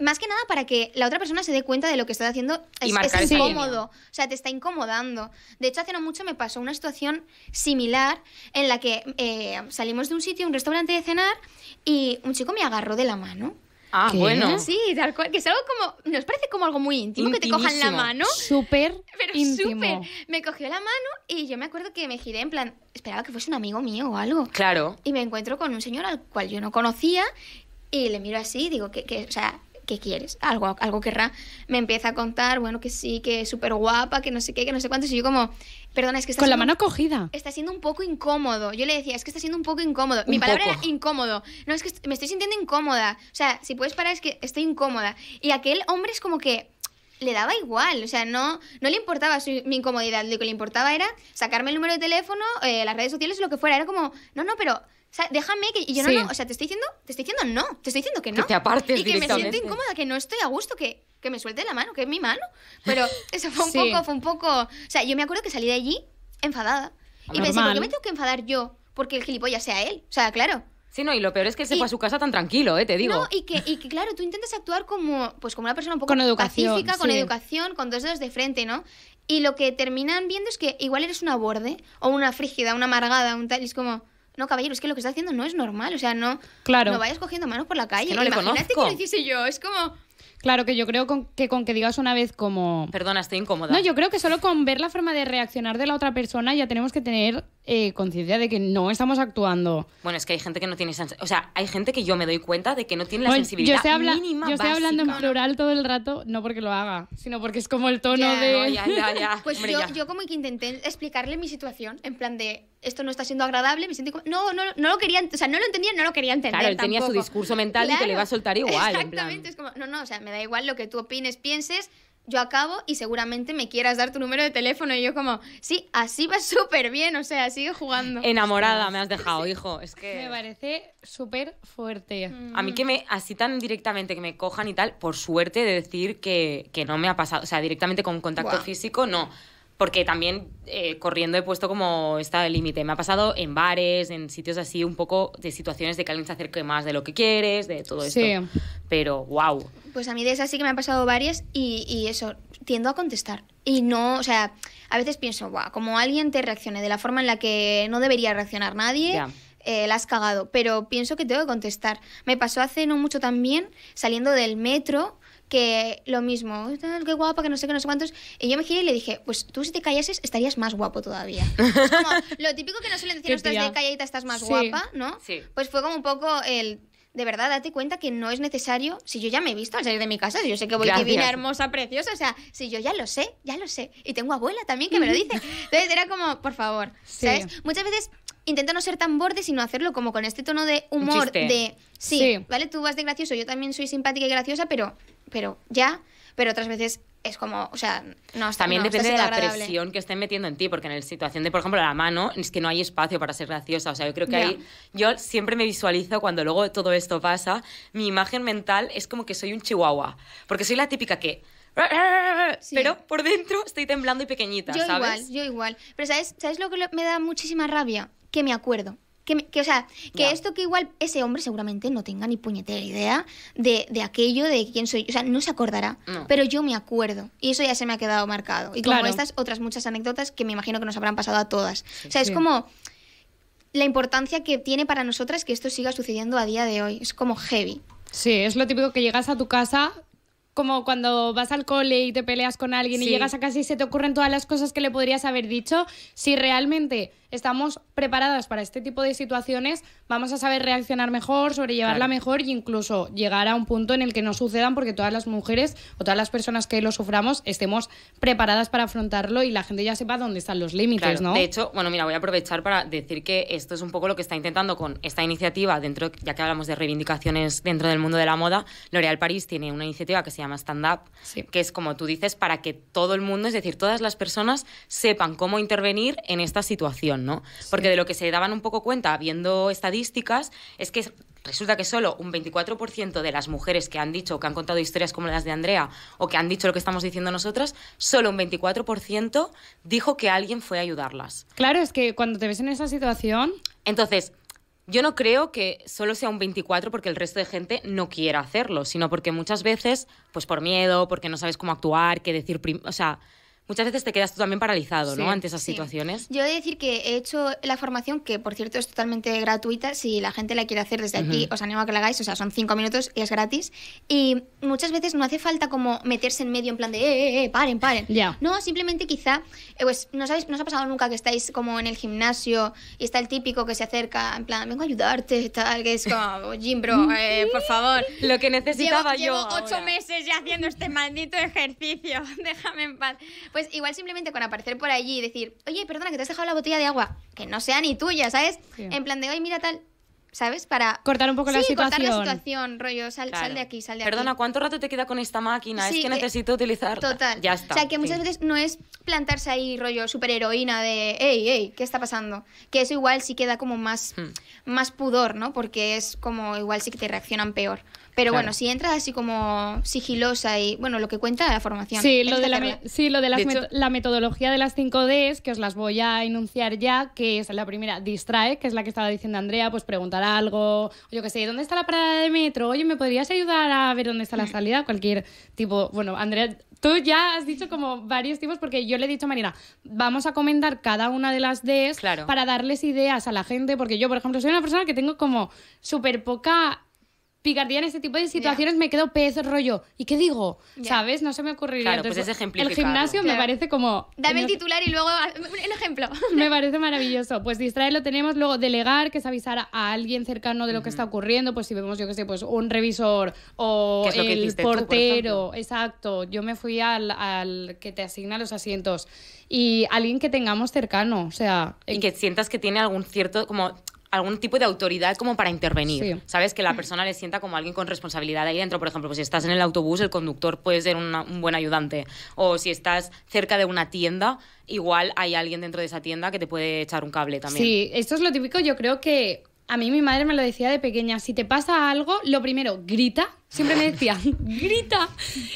Más que nada para que la otra persona se dé cuenta de lo que está haciendo es, incómodo, o sea, te está incomodando. De hecho, hace no mucho me pasó una situación similar en la que eh, salimos de un sitio, un restaurante de cenar, y un chico me agarró de la mano Ah, bueno. Sí, tal cual. Que es algo como. Nos parece como algo muy íntimo que te cojan la mano. Súper. Pero súper. Me cogió la mano y yo me acuerdo que me giré en plan. Esperaba que fuese un amigo mío o algo. Claro. Y me encuentro con un señor al cual yo no conocía y le miro así y digo que, o sea, ¿qué quieres? Algo, algo querrá. Me empieza a contar, bueno, que sí, que es súper guapa, que no sé qué, que no sé cuánto. Y yo como, Perdona, es que está Con la mano cogida. Está siendo un poco incómodo. Yo le decía, es que está siendo un poco incómodo. Mi palabra era incómodo. No, es que me estoy sintiendo incómoda. O sea, si puedes parar, es que estoy incómoda. Y aquel hombre es como que le daba igual, o sea, no, no le importaba mi incomodidad, lo que le importaba era sacarme el número de teléfono, eh, las redes sociales, lo que fuera, era como, no, no, pero o sea, déjame que y yo no, no, o sea, te estoy diciendo, te estoy diciendo no, te estoy diciendo que no. Que te apartes y que me siento incómoda, que no estoy a gusto, que, que me suelte la mano, que es mi mano. Pero eso fue un poco, fue un poco, o sea, yo me acuerdo que salí de allí enfadada y pensé, ¿por qué me tengo que enfadar yo? Porque el gilipollas sea él. O sea, claro. Sí, no, y lo peor es que sepa se fue a su casa tan tranquilo, ¿eh? Te digo. No, y que, y que, claro, tú intentas actuar como, pues, como una persona un poco pacífica, con educación, con dos dedos de frente, ¿no? Y lo que terminan viendo es que igual eres una borde, o una frígida, una amargada, un tal, y es como, no, caballero, es que lo que está haciendo no es normal. O sea, no, claro. no vayas cogiendo manos por la calle. que no le conozco. que lo yo. Es como. Claro, que yo creo que con que digas una vez como... Perdona, estoy incómoda. No, yo creo que solo con ver la forma de reaccionar de la otra persona ya tenemos que tener eh, conciencia de que no estamos actuando. Bueno, es que hay gente que no tiene... O sea, hay gente que yo me doy cuenta de que no tiene la sensibilidad yo habla, Yo estoy hablando en plural todo el rato, no porque lo haga, sino porque es como el tono de... ya, ya, ya. Pues yo como que intenté explicarle mi situación, en plan de esto no está siendo agradable, me siento como... No, no, no lo quería, o sea, no lo entendía, no lo quería entender Claro, él tenía su discurso mental y que le va a soltar igual. Exactamente, en plan. es como, no, no, o sea, me da igual lo que tú opines, pienses, yo acabo y seguramente me quieras dar tu número de teléfono. Y yo como, sí, así va súper bien, o sea, sigue jugando. Enamorada me has dejado, hijo. Es que... Me parece súper fuerte. Mm. A mí que me, así tan directamente que me cojan y tal, por suerte de decir que, que no me ha pasado, o sea, directamente con contacto físico, no porque también eh, corriendo he puesto como esta límite. Me ha pasado en bares, en sitios así, un poco de situaciones de que alguien se acerque más de lo que quieres, de todo esto. Pero, wow. Pues a mí de esas sí que me han pasado varias y, y eso, tiendo a contestar. Y no, o sea, a veces pienso, wow, como alguien te reaccione de la forma en la que no debería reaccionar nadie. Eh, la has cagado, pero pienso que tengo que contestar. Me pasó hace no mucho también, saliendo del metro, que lo mismo, qué guapa, que no sé qué, no sé cuántos. Y yo me giré y le dije, pues tú si te callases estarías más guapo todavía. como lo típico que no suelen decir estás de calladita estás más guapa, ¿no? Sí. Pues fue como un poco el, de verdad, date cuenta que no es necesario. Si yo ya me he visto al salir de mi casa, si yo sé que voy divina, hermosa, preciosa, o sea, si yo ya lo sé, ya lo sé. Y tengo abuela también que me lo dice. Entonces era como, por favor, ¿sabes? Muchas veces intento no ser tan borde, sino hacerlo como con este tono de humor, de. sí, ¿vale? Tú vas de gracioso, yo también soy simpática y graciosa, pero pero ya, pero otras veces es como, o sea, no está, También depende de la presión que estén metiendo en ti, porque en la situación de, por ejemplo, la mano, es que no hay espacio para ser graciosa. O sea, yo creo que ahí. Yo siempre me visualizo cuando luego todo esto pasa, mi imagen mental es como que soy un chihuahua. Porque soy la típica que. Pero por dentro estoy temblando y pequeñita, yo ¿sabes? Yo igual, yo igual. Pero ¿sabes, ¿sabes lo que me da muchísima rabia? Que me acuerdo. Que, o sea, que esto que igual ese hombre seguramente no tenga ni puñetera idea de, de aquello, de quién soy O sea, no se acordará, pero yo me acuerdo. Y eso ya se me ha quedado marcado. Y como estas otras muchas anécdotas que me imagino que nos habrán pasado a todas. o sea, es como la importancia que tiene para nosotras que esto siga sucediendo a día de hoy. Es como heavy. Sí, es lo típico que llegas a tu casa como cuando vas al cole y te peleas con alguien y llegas a casa y se te ocurren todas las cosas que le podrías haber dicho, si realmente estamos preparadas para este tipo de situaciones, vamos a saber reaccionar mejor, sobrellevarla mejor e incluso llegar a un punto en el que no sucedan porque todas las mujeres o todas las personas que lo suframos estemos preparadas para afrontarlo y la gente ya sepa dónde están los límites, ¿no? De hecho, bueno, mira, voy a aprovechar para decir que esto es un poco lo que está intentando con esta iniciativa dentro, ya que hablamos de reivindicaciones dentro del mundo de la moda, L'Oréal París tiene una iniciativa que se llama Stand Up, que es como tú dices, para que todo el mundo, es decir, todas las personas sepan cómo intervenir en esta situación. Porque de lo que se daban un poco cuenta viendo estadísticas es que resulta que solo un 24% de las mujeres que han dicho, que han contado historias como las de Andrea o que han dicho lo que estamos diciendo nosotras, solo un 24% dijo que alguien fue a ayudarlas. Claro, es que cuando te ves en esa situación... Entonces, yo no creo que solo sea un 24 porque el resto de gente no quiera hacerlo, sino porque muchas veces, pues por miedo, porque no sabes cómo actuar, qué decir, o sea, muchas veces te quedas tú también paralizado, ¿no? Ante esas situaciones. Yo he de decir que he hecho la formación, que por cierto es totalmente gratuita, si la gente la quiere hacer desde aquí, os animo a que la hagáis, o sea, son cinco minutos y es gratis. Y muchas veces no hace falta como meterse en medio en plan de, eh, eh, eh paren, paren. No, simplemente quizá, eh, pues no sabéis, nos os ha pasado nunca que estáis como en el gimnasio y está el típico que se acerca, en plan, vengo a ayudarte, tal, que es como, oh, Jim, bro, eh, por favor. Lo que necesitaba yo. Llevo ocho meses ya haciendo este maldito ejercicio, déjame en paz pues igual simplemente con aparecer por allí y decir, oye, perdona, que te has dejado la botella de agua, que no sea ni tuya, ¿sabes? En plan de, oye, mira tal, ¿sabes? Para cortar un poco la situación. la situación, rollo, sal, de aquí, sal de aquí. Perdona, ¿cuánto rato te queda con esta máquina? es que, eh, necesito utilizarla. Total. Ya está. O sea, que muchas veces no es plantarse ahí rollo heroína de, hey, hey, ¿qué está pasando? Que eso igual sí queda como más, hmm. más pudor, ¿no? Porque es como igual sí que te reaccionan peor. Pero bueno, si entras así como sigilosa y bueno, lo que cuenta la formación. Sí, lo de, la, metodología de las 5Ds, que os las voy a enunciar ya, que es la primera, distrae, que es la que estaba diciendo Andrea, pues preguntar algo, yo qué sé, ¿dónde está la parada de metro? Oye, ¿me podrías ayudar a ver dónde está la salida? Cualquier tipo, bueno, Andrea, tú ya has dicho como varios tipos, porque yo le he dicho a Marina, vamos a comentar cada una de las Ds para darles ideas a la gente, porque yo, por ejemplo, soy una persona que tengo como súper poca picardía en este tipo de situaciones me quedo pez rollo. ¿Y qué digo? ¿Sabes? No se me ocurriría. Pues Entonces, el gimnasio me parece como... Dame el titular y luego el ejemplo. me parece maravilloso. Pues distraer lo tenemos, luego delegar, que es avisar a alguien cercano de lo que está ocurriendo, pues si vemos, yo qué sé, pues un revisor o el portero, exacto. Yo me fui al, que te asigna los asientos y alguien que tengamos cercano, o sea... Y que sientas que tiene algún cierto, como algún tipo de autoridad como para intervenir. Sabes que la persona le sienta como alguien con responsabilidad ahí dentro. Por ejemplo, pues si estás en el autobús, el conductor puede ser un buen ayudante. O si estás cerca de una tienda, igual hay alguien dentro de esa tienda que te puede echar un cable también. Sí, esto es lo típico. Yo creo que a mí mi madre me lo decía de pequeña, si te pasa algo, lo primero, grita. Siempre me decía, grita.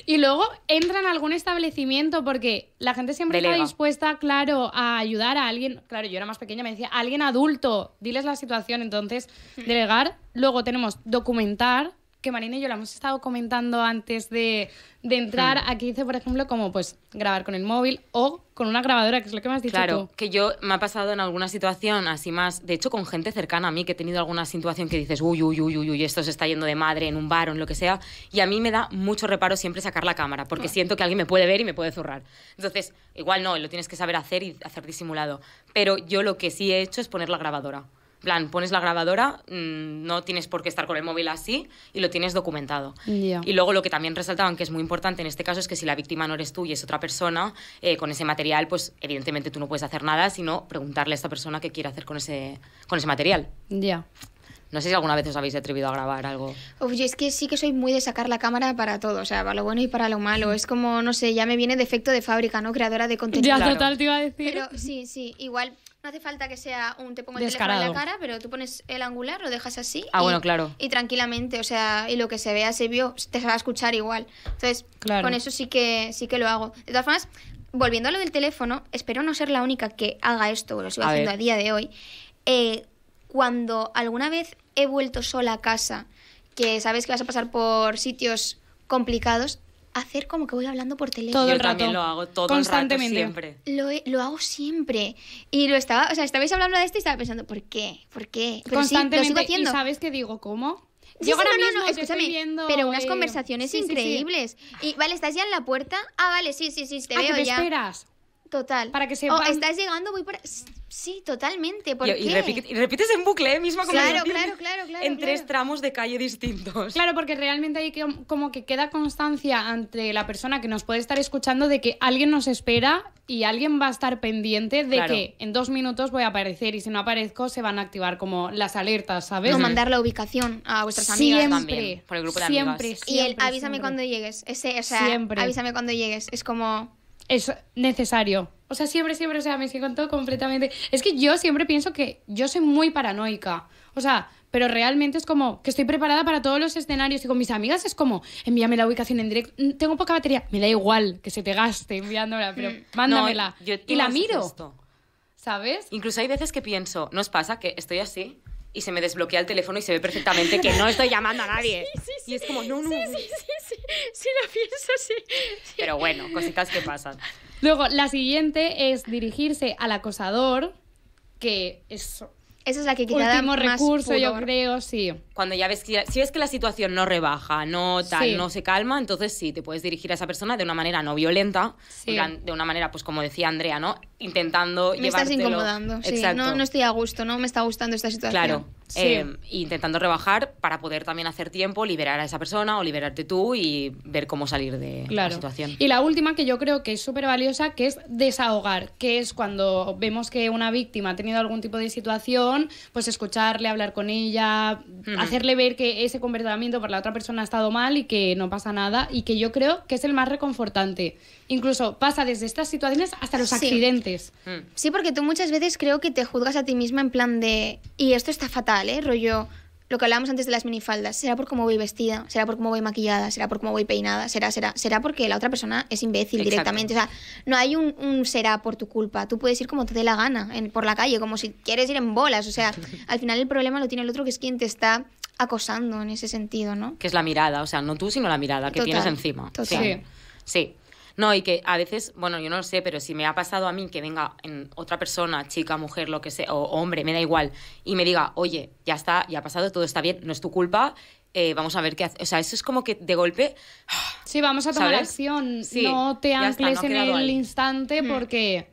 Y luego entra en algún establecimiento porque la gente siempre está dispuesta, claro, a ayudar a alguien. Claro, yo era más pequeña, me decía, alguien adulto, diles la situación. Entonces, delegar. Luego tenemos documentar, que Marina y yo la hemos estado comentando antes de, entrar, hmm. aquí dice, por ejemplo, como pues grabar con el móvil o con una grabadora, que es lo que me has dicho Claro, que yo me ha pasado en alguna situación así más, de hecho con gente cercana a mí, que he tenido alguna situación que dices, uy, uy, uy, uy, esto se está yendo de madre en un bar o en lo que sea, y a mí me da mucho reparo siempre sacar la cámara, porque ah. siento que alguien me puede ver y me puede zurrar. Entonces, igual no, lo tienes que saber hacer y hacer disimulado, pero yo lo que sí he hecho es poner la grabadora plan, pones la grabadora, mm, no tienes por qué estar con el móvil así y lo tienes documentado. Y luego lo que también resaltaban, que es muy importante en este caso, es que si la víctima no eres tú y es otra persona, eh, con ese material, pues evidentemente tú no puedes hacer nada, sino preguntarle a esta persona qué quiere hacer con ese, con ese material. Ya. No sé si alguna vez os habéis atrevido a grabar algo. Oye, es que sí que soy muy de sacar la cámara para todo, o sea, para lo bueno y para lo malo. Es como, no sé, ya me viene defecto de fábrica, ¿no? Creadora de contenido. Ya, total, te iba a decir. Pero sí, sí, igual hace falta que sea un te pongo el teléfono en la cara, pero tú pones el angular, lo dejas así. Ah, y, bueno, claro. Y tranquilamente, o sea, y lo que se vea, se vio, te va a escuchar igual. Entonces, con eso sí que, sí que lo hago. De todas formas, volviendo a lo del teléfono, espero no ser la única que haga esto, lo sigo haciendo a día de hoy. Eh, cuando alguna vez he vuelto sola a casa, que sabes que vas a pasar por sitios complicados, hacer como que voy hablando por teléfono. Todo el rato. lo hago todo El rato, siempre. Lo, lo, hago siempre. Y lo estaba, o sea, estabais hablando de esto y estaba pensando, ¿por qué? ¿Por qué? Pero Constantemente. Sí, lo sigo haciendo. ¿Y sabes qué digo? ¿Cómo? yo ahora no, mismo no, pero unas conversaciones increíbles. Y vale, estás ya en la puerta. Ah, vale, sí, sí, sí, te ah, veo te esperas? Total. Para que oh, sepan... O estás llegando muy por... Sí, totalmente. y, repites en bucle, ¿eh? misma como Claro, claro, claro, En tres tramos de calle distintos. Claro, porque realmente hay que, como que queda constancia ante la persona que nos puede estar escuchando de que alguien nos espera y alguien va a estar pendiente de que en dos minutos voy a aparecer y si no aparezco se van a activar como las alertas, ¿sabes? O mandar la ubicación a vuestras amigas también, por el grupo de siempre, amigas. Siempre, y el avísame cuando llegues. Ese, o sea, siempre. avísame cuando llegues. Es como es necesario. O sea, siempre, siempre, o sea, me todo completamente. Es que yo siempre pienso que yo soy muy paranoica. O sea, pero realmente es como que estoy preparada para todos los escenarios y con mis amigas es como, envíame la ubicación en directo. Mm, tengo poca batería, me da igual que se te gaste enviándola, pero mm. mándamela. y la miro. ¿Sabes? Incluso hay veces que pienso, nos pasa que estoy así y se me desbloquea el teléfono y se ve perfectamente que no estoy llamando a nadie. Sí, sí, sí. Y es como, no, no. Sí, sí, sí, sí, sí lo pienso, sí, Pero bueno, cositas que pasan. Luego, la siguiente es dirigirse al acosador, que es esa es la que quizá Último recurso, yo creo, sí. Cuando ya ves que, si ves que la situación no rebaja, no tal, no se calma, entonces sí, te puedes dirigir a esa persona de una manera no violenta, de una manera, pues como decía Andrea, ¿no? Intentando Me estás incomodando, sí. No, no, estoy a gusto, no me está gustando esta situación. Claro. Em, intentando rebajar para poder también hacer tiempo, liberar a esa persona o liberarte tú y ver cómo salir de la situación. Y la última que yo creo que es súper valiosa, que es desahogar, que es cuando vemos que una víctima ha tenido algún tipo de situación, pues escucharle, hablar con ella, hacerle ver que ese comportamiento por la otra persona ha estado mal y que no pasa nada y que yo creo que es el más reconfortante. Incluso pasa desde estas situaciones hasta los accidentes. Mm. Sí, porque tú muchas veces creo que te juzgas a ti misma en plan de, y esto está fatal vale Rollo, lo que hablábamos antes de las minifaldas, será por cómo voy vestida, será por cómo voy maquillada, será por cómo voy peinada, será, será, será porque la otra persona es imbécil directamente. O sea, no hay un, será por tu culpa. Tú puedes ir como te dé la gana por la calle, como si quieres ir en bolas. O sea, al final el problema lo tiene el otro, que es quien te está acosando en ese sentido, ¿no? Que es la mirada, o sea, no tú, sino la mirada que tienes encima. Sí. sí. No, y que a veces, bueno, yo no lo sé, pero si me ha pasado a mí que venga en otra persona, chica, mujer, lo que sea, o hombre, me da igual, y me diga, oye, ya está, ya ha pasado, todo está bien, no es tu culpa, eh, vamos a ver qué hace. O sea, eso es como que de golpe. Sí, vamos a tomar acción. no te ancles en el instante hmm. porque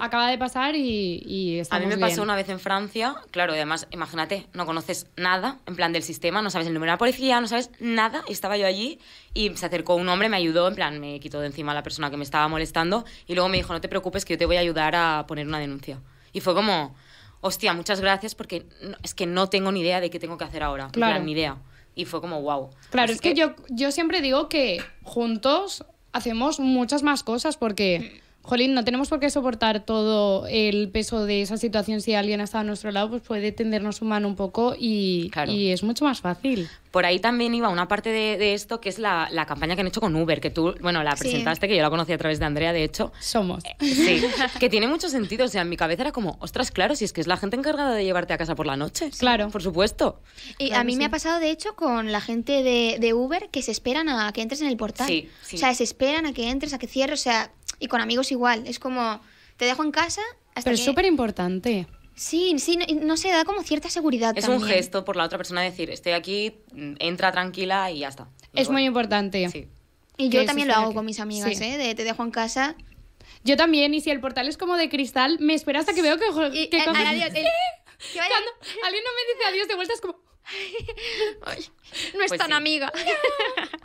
Acaba de pasar y, y bien. A mí me pasó una vez en Francia, claro, además, imagínate, no conoces nada, en plan del sistema, no sabes el número de la policía, no sabes nada. Y estaba yo allí y se acercó un hombre, me ayudó, en plan, me quitó de encima a la persona que me estaba molestando y luego me dijo, no te preocupes que yo te voy a ayudar a poner una denuncia. Y fue como, hostia, muchas gracias porque es que no tengo ni idea de qué tengo que hacer ahora, claro. ni idea. Y fue como, wow. Claro, es que, que, yo, yo siempre digo que juntos hacemos muchas más cosas porque mm. Jolín, no tenemos por qué soportar todo el peso de esa situación. Si alguien ha estado a nuestro lado, pues puede tendernos su mano un poco y, y es mucho más fácil. Por ahí también iba una parte de, esto que es la, campaña que han hecho con Uber, que tú, bueno, la presentaste, que yo la conocí a través de Andrea, de hecho. Somos. Eh, sí, que tiene mucho sentido. O sea, en mi cabeza era como, ostras, claro, si es que es la gente encargada de llevarte a casa por la noche. Claro. por supuesto. Y a mí me ha pasado, de hecho, con la gente de, de, Uber que se esperan a que entres en el portal. O sea, se esperan a que entres, a que cierres. O sea, y con amigos igual. Es como, te dejo en casa hasta Pero es súper importante. Sí, sí, no, se da como cierta seguridad. Es un gesto por la otra persona decir, estoy aquí, mm, entra tranquila y ya está. es muy importante. Sí. Y yo también lo hago con mis amigas, ¿eh? De, te dejo en casa. Yo también, y si el portal es como de cristal, me espera hasta que veo que... ¿Qué eh, eh. Cuando alguien no me dice adiós de vuelta es como... no es pues tan amiga.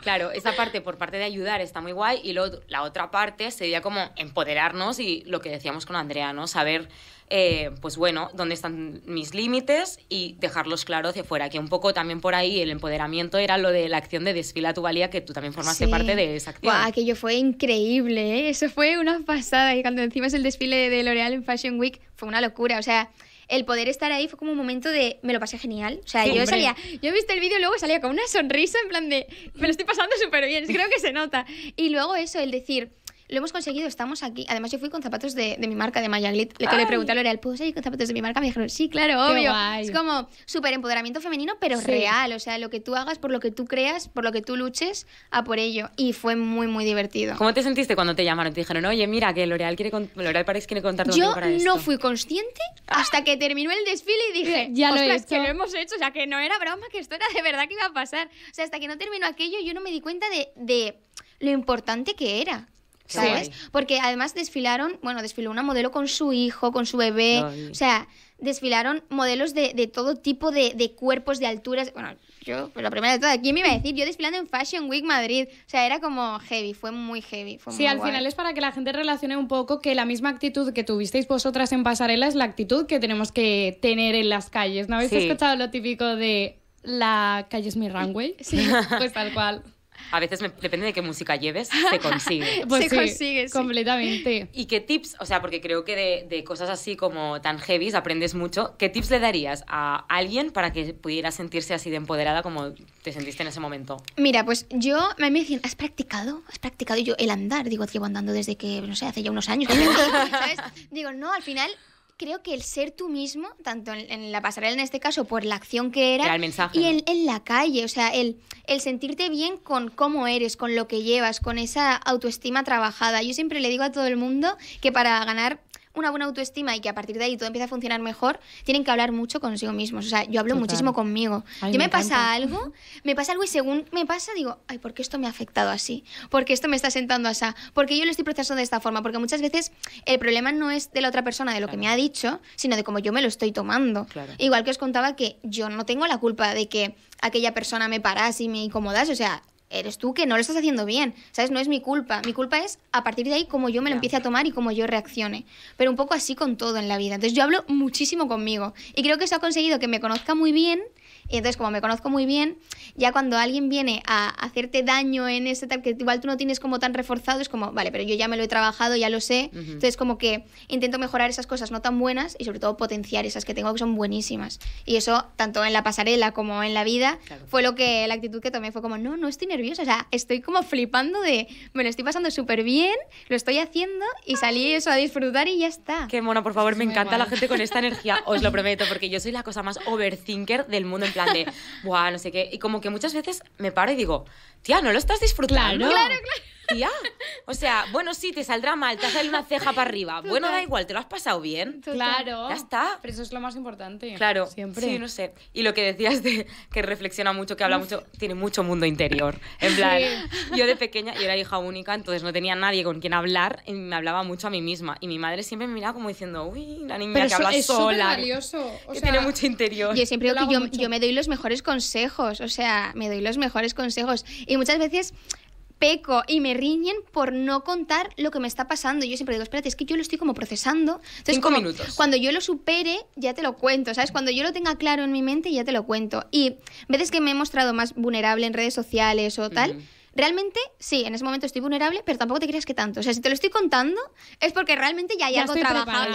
Claro, esa parte por parte de ayudar está muy guay y luego la otra parte sería como empoderarnos y lo que decíamos con Andrea, ¿no? Saber, eh, pues bueno, dónde están mis límites y dejarlos claros hacia fuera que un poco también por ahí el empoderamiento era lo de la acción de Desfila tu Valía, que tú también formaste parte de esa acción. aquello fue increíble, ¿eh? eso fue una pasada y cuando encima es el desfile de L'Oréal en Fashion Week fue una locura, o sea el poder estar ahí fue como un momento de me lo pasé genial. O sea, yo salía, yo he visto el vídeo y luego salía con una sonrisa en plan de me lo estoy pasando súper bien, creo que se nota. Y luego eso, el decir, lo hemos conseguido, estamos aquí. Además, yo fui con zapatos de, de mi marca, de Mayanlit. le pregunté a L'Oreal, ¿puedo salir con zapatos de mi marca? Me dijeron, sí, claro, obvio. Es como súper empoderamiento femenino, pero real. O sea, lo que tú hagas, por lo que tú creas, por lo que tú luches, a por ello. Y fue muy, muy divertido. ¿Cómo te sentiste cuando te llamaron? Te dijeron, oye, mira, que L'Oreal quiere L'Oreal París quiere contarnos yo para esto. Yo no fui consciente hasta que terminó el desfile y dije, ya lo que lo hemos hecho. O sea, que no era broma, que esto era de verdad que iba a pasar. O sea, hasta que no terminó aquello, yo no me di cuenta de, de lo importante que era. ¿sabes? Porque además desfilaron, bueno, desfiló una modelo con su hijo, con su bebé, o sea, desfilaron modelos de, de todo tipo de, de, cuerpos, de alturas, bueno, yo, pues la primera de todas, ¿quién me iba a decir? Yo desfilando en Fashion Week Madrid, o sea, era como heavy, fue muy heavy. Fue sí, al final es para que la gente relacione un poco que la misma actitud que tuvisteis vosotras en pasarela es la actitud que tenemos que tener en las calles, ¿no habéis escuchado lo típico de la calle es mi runway? Sí, pues tal cual. A veces me, depende de qué música lleves, se consigue. se pues consigue, sí. completamente. ¿Y qué tips? O sea, porque creo que de, de cosas así como tan heavy aprendes mucho. ¿Qué tips le darías a alguien para que pudiera sentirse así de empoderada como te sentiste en ese momento? Mira, pues yo, me decían, ¿has practicado? ¿Has practicado? Y yo, el andar, digo, llevo andando desde que, no sé, hace ya unos años. ¿sabes? Digo, no, al final creo que el ser tú mismo, tanto en, la pasarela en este caso, por la acción que era, el y en, en, la calle, o sea, el, el sentirte bien con cómo eres, con lo que llevas, con esa autoestima trabajada. Yo siempre le digo a todo el mundo que para ganar una buena autoestima y que a partir de ahí todo empieza a funcionar mejor, tienen que hablar mucho consigo mismos. O sea, yo hablo muchísimo conmigo. yo me, pasa algo, me pasa algo y según me pasa digo, ay, ¿por qué esto me ha afectado así? ¿Por qué esto me está sentando así? ¿Por qué yo lo estoy procesando de esta forma? Porque muchas veces el problema no es de la otra persona, de lo que me ha dicho, sino de cómo yo me lo estoy tomando. Igual que os contaba que yo no tengo la culpa de que aquella persona me parase y me incomodas O sea, eres tú que no lo estás haciendo bien, ¿sabes? No es mi culpa. Mi culpa es a partir de ahí cómo yo me lo empiece a tomar y cómo yo reaccione. Pero un poco así con todo en la vida. Entonces yo hablo muchísimo conmigo y creo que eso ha conseguido que me conozca muy bien y entonces, como me conozco muy bien, ya cuando alguien viene a hacerte daño en ese tal, que igual tú no tienes como tan reforzado, es como, vale, pero yo ya me lo he trabajado, ya lo sé. Entonces, como que intento mejorar esas cosas no tan buenas y sobre todo potenciar esas que tengo que son buenísimas. Y eso, tanto en la pasarela como en la vida, fue lo que la actitud que tomé fue como, no, no estoy nerviosa, o sea, estoy como flipando de, me lo estoy pasando súper bien, lo estoy haciendo y salí eso a disfrutar y ya está. Qué mona, por favor, me encanta la gente con esta energía, os lo prometo, porque yo soy la cosa más overthinker del mundo plan de, no sé qué. Y como que muchas veces me paro y digo, tía, ¿no lo estás disfrutando? claro, claro ya. O sea, bueno, sí, te saldrá mal, te salido una ceja para arriba. Bueno, da igual, te lo has pasado bien. Claro. Ya está. Pero eso es lo más importante. Claro. Siempre. Sí, no sé. Y lo que decías de que reflexiona mucho, que habla mucho, tiene mucho mundo interior. En plan, yo de pequeña, yo era hija única, entonces no tenía nadie con quien hablar y me hablaba mucho a mí misma. Y mi madre siempre me miraba como diciendo, uy, la niña que habla es sola. Valioso. que tiene mucho interior. Yo siempre digo que yo, yo me doy los mejores consejos. O sea, me doy los mejores consejos. Y muchas veces peco y me riñen por no contar lo que me está pasando. Yo siempre digo, espérate, es que yo lo estoy como procesando. Entonces, cuando yo lo supere, ya te lo cuento, ¿sabes? Cuando yo lo tenga claro en mi mente, ya te lo cuento. Y veces que me he mostrado más vulnerable en redes sociales o tal, realmente sí, en ese momento estoy vulnerable, pero tampoco te creas que tanto. O sea, si te lo estoy contando, es porque realmente ya hay algo trabajado.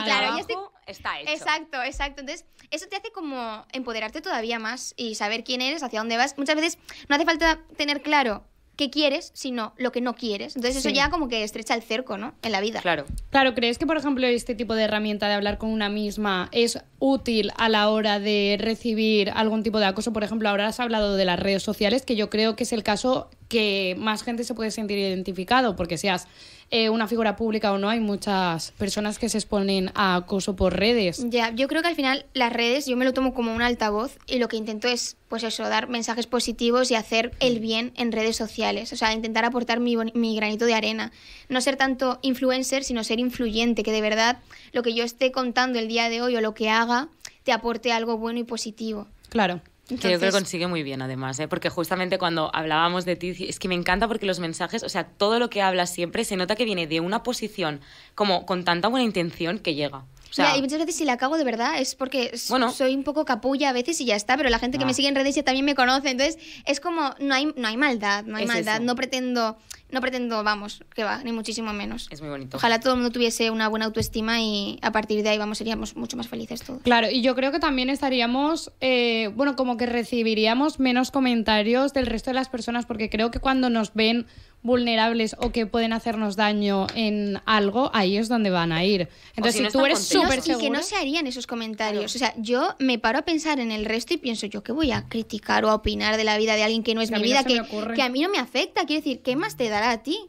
Está hecho. Exacto, exacto. Entonces, eso te hace como empoderarte todavía más y saber quién eres, hacia dónde vas. Muchas veces no hace falta tener claro qué quieres, sino lo que no quieres. Entonces eso ya como que estrecha el cerco, ¿no? En la vida. Claro. Claro, ¿crees que, por ejemplo, este tipo de herramienta de hablar con una misma es útil a la hora de recibir algún tipo de acoso? Por ejemplo, ahora has hablado de las redes sociales, que yo creo que es el caso que más gente se puede sentir identificado, porque seas eh, una figura pública o no, hay muchas personas que se exponen a acoso por redes. Ya, yo creo que al final las redes yo me lo tomo como un altavoz y lo que intento es, pues eso, dar mensajes positivos y hacer el bien en redes sociales, o sea, intentar aportar mi, mi granito de arena, no ser tanto influencer, sino ser influyente, que de verdad lo que yo esté contando el día de hoy o lo que haga te aporte algo bueno y positivo. Claro. Que yo creo que consigue muy bien, además, ¿eh? porque justamente cuando hablábamos de ti, es que me encanta porque los mensajes, o sea, todo lo que hablas siempre se nota que viene de una posición como con tanta buena intención que llega. O sea, y muchas veces si la cago de verdad es porque bueno, soy un poco capulla a veces y ya está, pero la gente que me ah. sigue en redes ya también me conoce, entonces es como, no hay, no hay maldad, no hay maldad, no pretendo no pretendo, vamos, que va, ni muchísimo menos. Es muy bonito. Ojalá todo el mundo tuviese una buena autoestima y a partir de ahí, vamos, seríamos mucho más felices todos. Claro, y yo creo que también estaríamos, eh, bueno, como que recibiríamos menos comentarios del resto de las personas, porque creo que cuando nos ven vulnerables o que pueden hacernos daño en algo, ahí es donde van a ir. Entonces, si, tú eres súper Y que no se harían esos comentarios. O sea, yo me paro a pensar en el resto y pienso, ¿yo qué voy a criticar o a opinar de la vida de alguien que no es mi vida, que, que a mí no me afecta? Quiero decir, ¿qué más te da? a ti.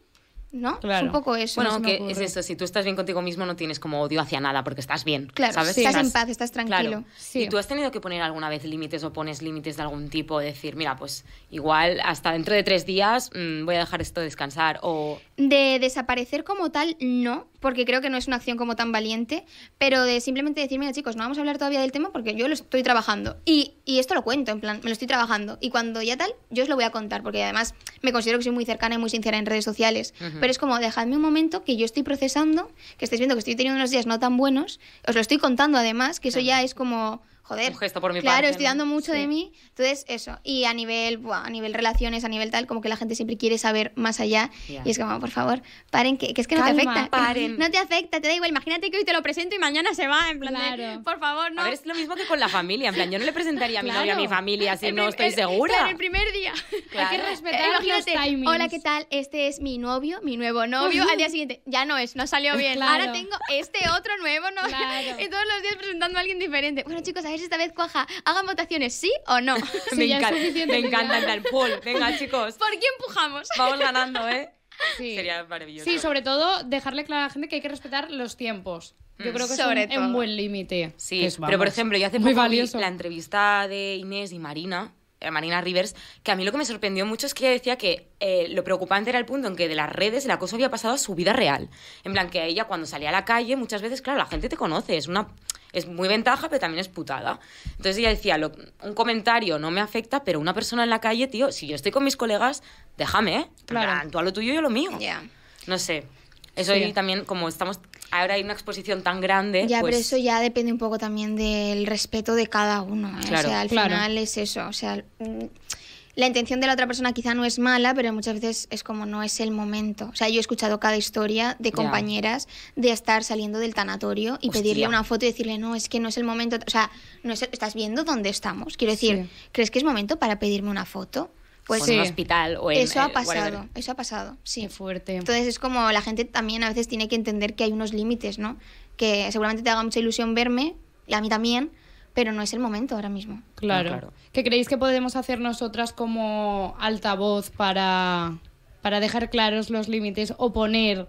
¿No? Es un poco eso. Bueno, que es eso, si tú estás bien contigo mismo no tienes como odio hacia nada porque estás bien. Claro, ¿sabes? Estás, en paz, estás tranquilo. ¿Y tú has tenido que poner alguna vez límites o pones límites de algún tipo? Decir, mira, pues igual hasta dentro de tres días mm, voy a dejar esto descansar o... De desaparecer como tal, no, porque creo que no es una acción como tan valiente, pero de simplemente decir, mira chicos, no vamos a hablar todavía del tema porque yo lo estoy trabajando. Y, esto lo cuento, en plan, me lo estoy trabajando. Y cuando ya tal, yo os lo voy a contar, porque además me considero que soy muy cercana y muy sincera en redes sociales. Pero es como, dejadme un momento que yo estoy procesando, que estáis viendo que estoy teniendo unos días no tan buenos, os lo estoy contando además, que eso ya es como joder. Un gesto por mi claro, estoy dando mucho de mí. Entonces, eso. Y a nivel, a nivel relaciones, a nivel tal, como que la gente siempre quiere saber más allá. Y es como, por favor, paren, que, que es que no te afecta. Paren. No te afecta, te da igual. Imagínate que hoy te lo presento y mañana se va. En plan, claro. por favor, no. A ver, es lo mismo que con la familia. En plan, yo no le presentaría a mi novio a mi familia si no estoy segura. Claro, el primer día. Hay que respetar eh, los timings. Hola, ¿qué tal? Este es mi novio, mi nuevo novio. Al día siguiente, ya no es, no salió bien. Ahora tengo este otro nuevo novio. Y todos los días presentando a alguien diferente. Bueno, chicos, esta vez cuaja. Hagan votaciones, ¿sí o no? me, encanta, me encanta el pool. Venga, chicos. ¿Por qué empujamos? Vamos ganando, ¿eh? Sí. Sería maravilloso. Sí, sobre todo dejarle claro a la gente que hay que respetar los tiempos. Yo mm. creo que Sobre es un, buen límite. Sí, pues pero por ejemplo, yo hace Muy poco valioso. la entrevista de Inés y Marina, eh, Marina Rivers, que a mí lo que me sorprendió mucho es que ella decía que eh, lo preocupante era el punto en que de las redes el acoso había pasado a su vida real. En plan, que ella cuando salía a la calle, muchas veces, claro, la gente te conoce, es una es muy ventaja, pero también es putada. Entonces ella decía, un comentario no me afecta, pero una persona en la calle, tío, si yo estoy con mis colegas, déjame, ¿eh? Claro. tú a lo tuyo y yo a lo mío. ya No sé. Eso también, como estamos, ahora hay una exposición tan grande. Ya, pero pues eso ya depende un poco también del respeto de cada uno. ¿eh? Claro, o sea, al final es eso. O sea, mm, la intención de la otra persona quizá no es mala, pero muchas veces es como no es el momento. O sea, yo he escuchado cada historia de compañeras de estar saliendo del tanatorio y pedirle una foto y decirle, no, es que no es el momento. O sea, no ¿estás viendo dónde estamos? Quiero decir, ¿crees que es momento para pedirme una foto? Pues, o en hospital o en eso ha eh, pasado eso ha pasado sí fuerte entonces es como la gente también a veces tiene que entender que hay unos límites no que seguramente te haga mucha ilusión verme y a mí también pero no es el momento ahora mismo. Claro. ¿Qué creéis que podemos hacer nosotras como altavoz para, para dejar claros los límites o poner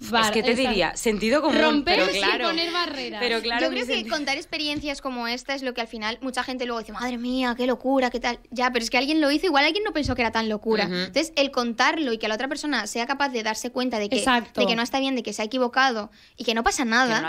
es que te diría, sentido común, Romper sin poner barreras. Pero claro Yo creo que contar experiencias como esta es lo que al final mucha gente luego dice, madre mía, qué locura, qué tal. Ya, pero es que alguien lo hizo, igual alguien no pensó que era tan locura. Entonces, el contarlo y que la otra persona sea capaz de darse cuenta de que, de que no está bien, de que se ha equivocado y que no pasa nada.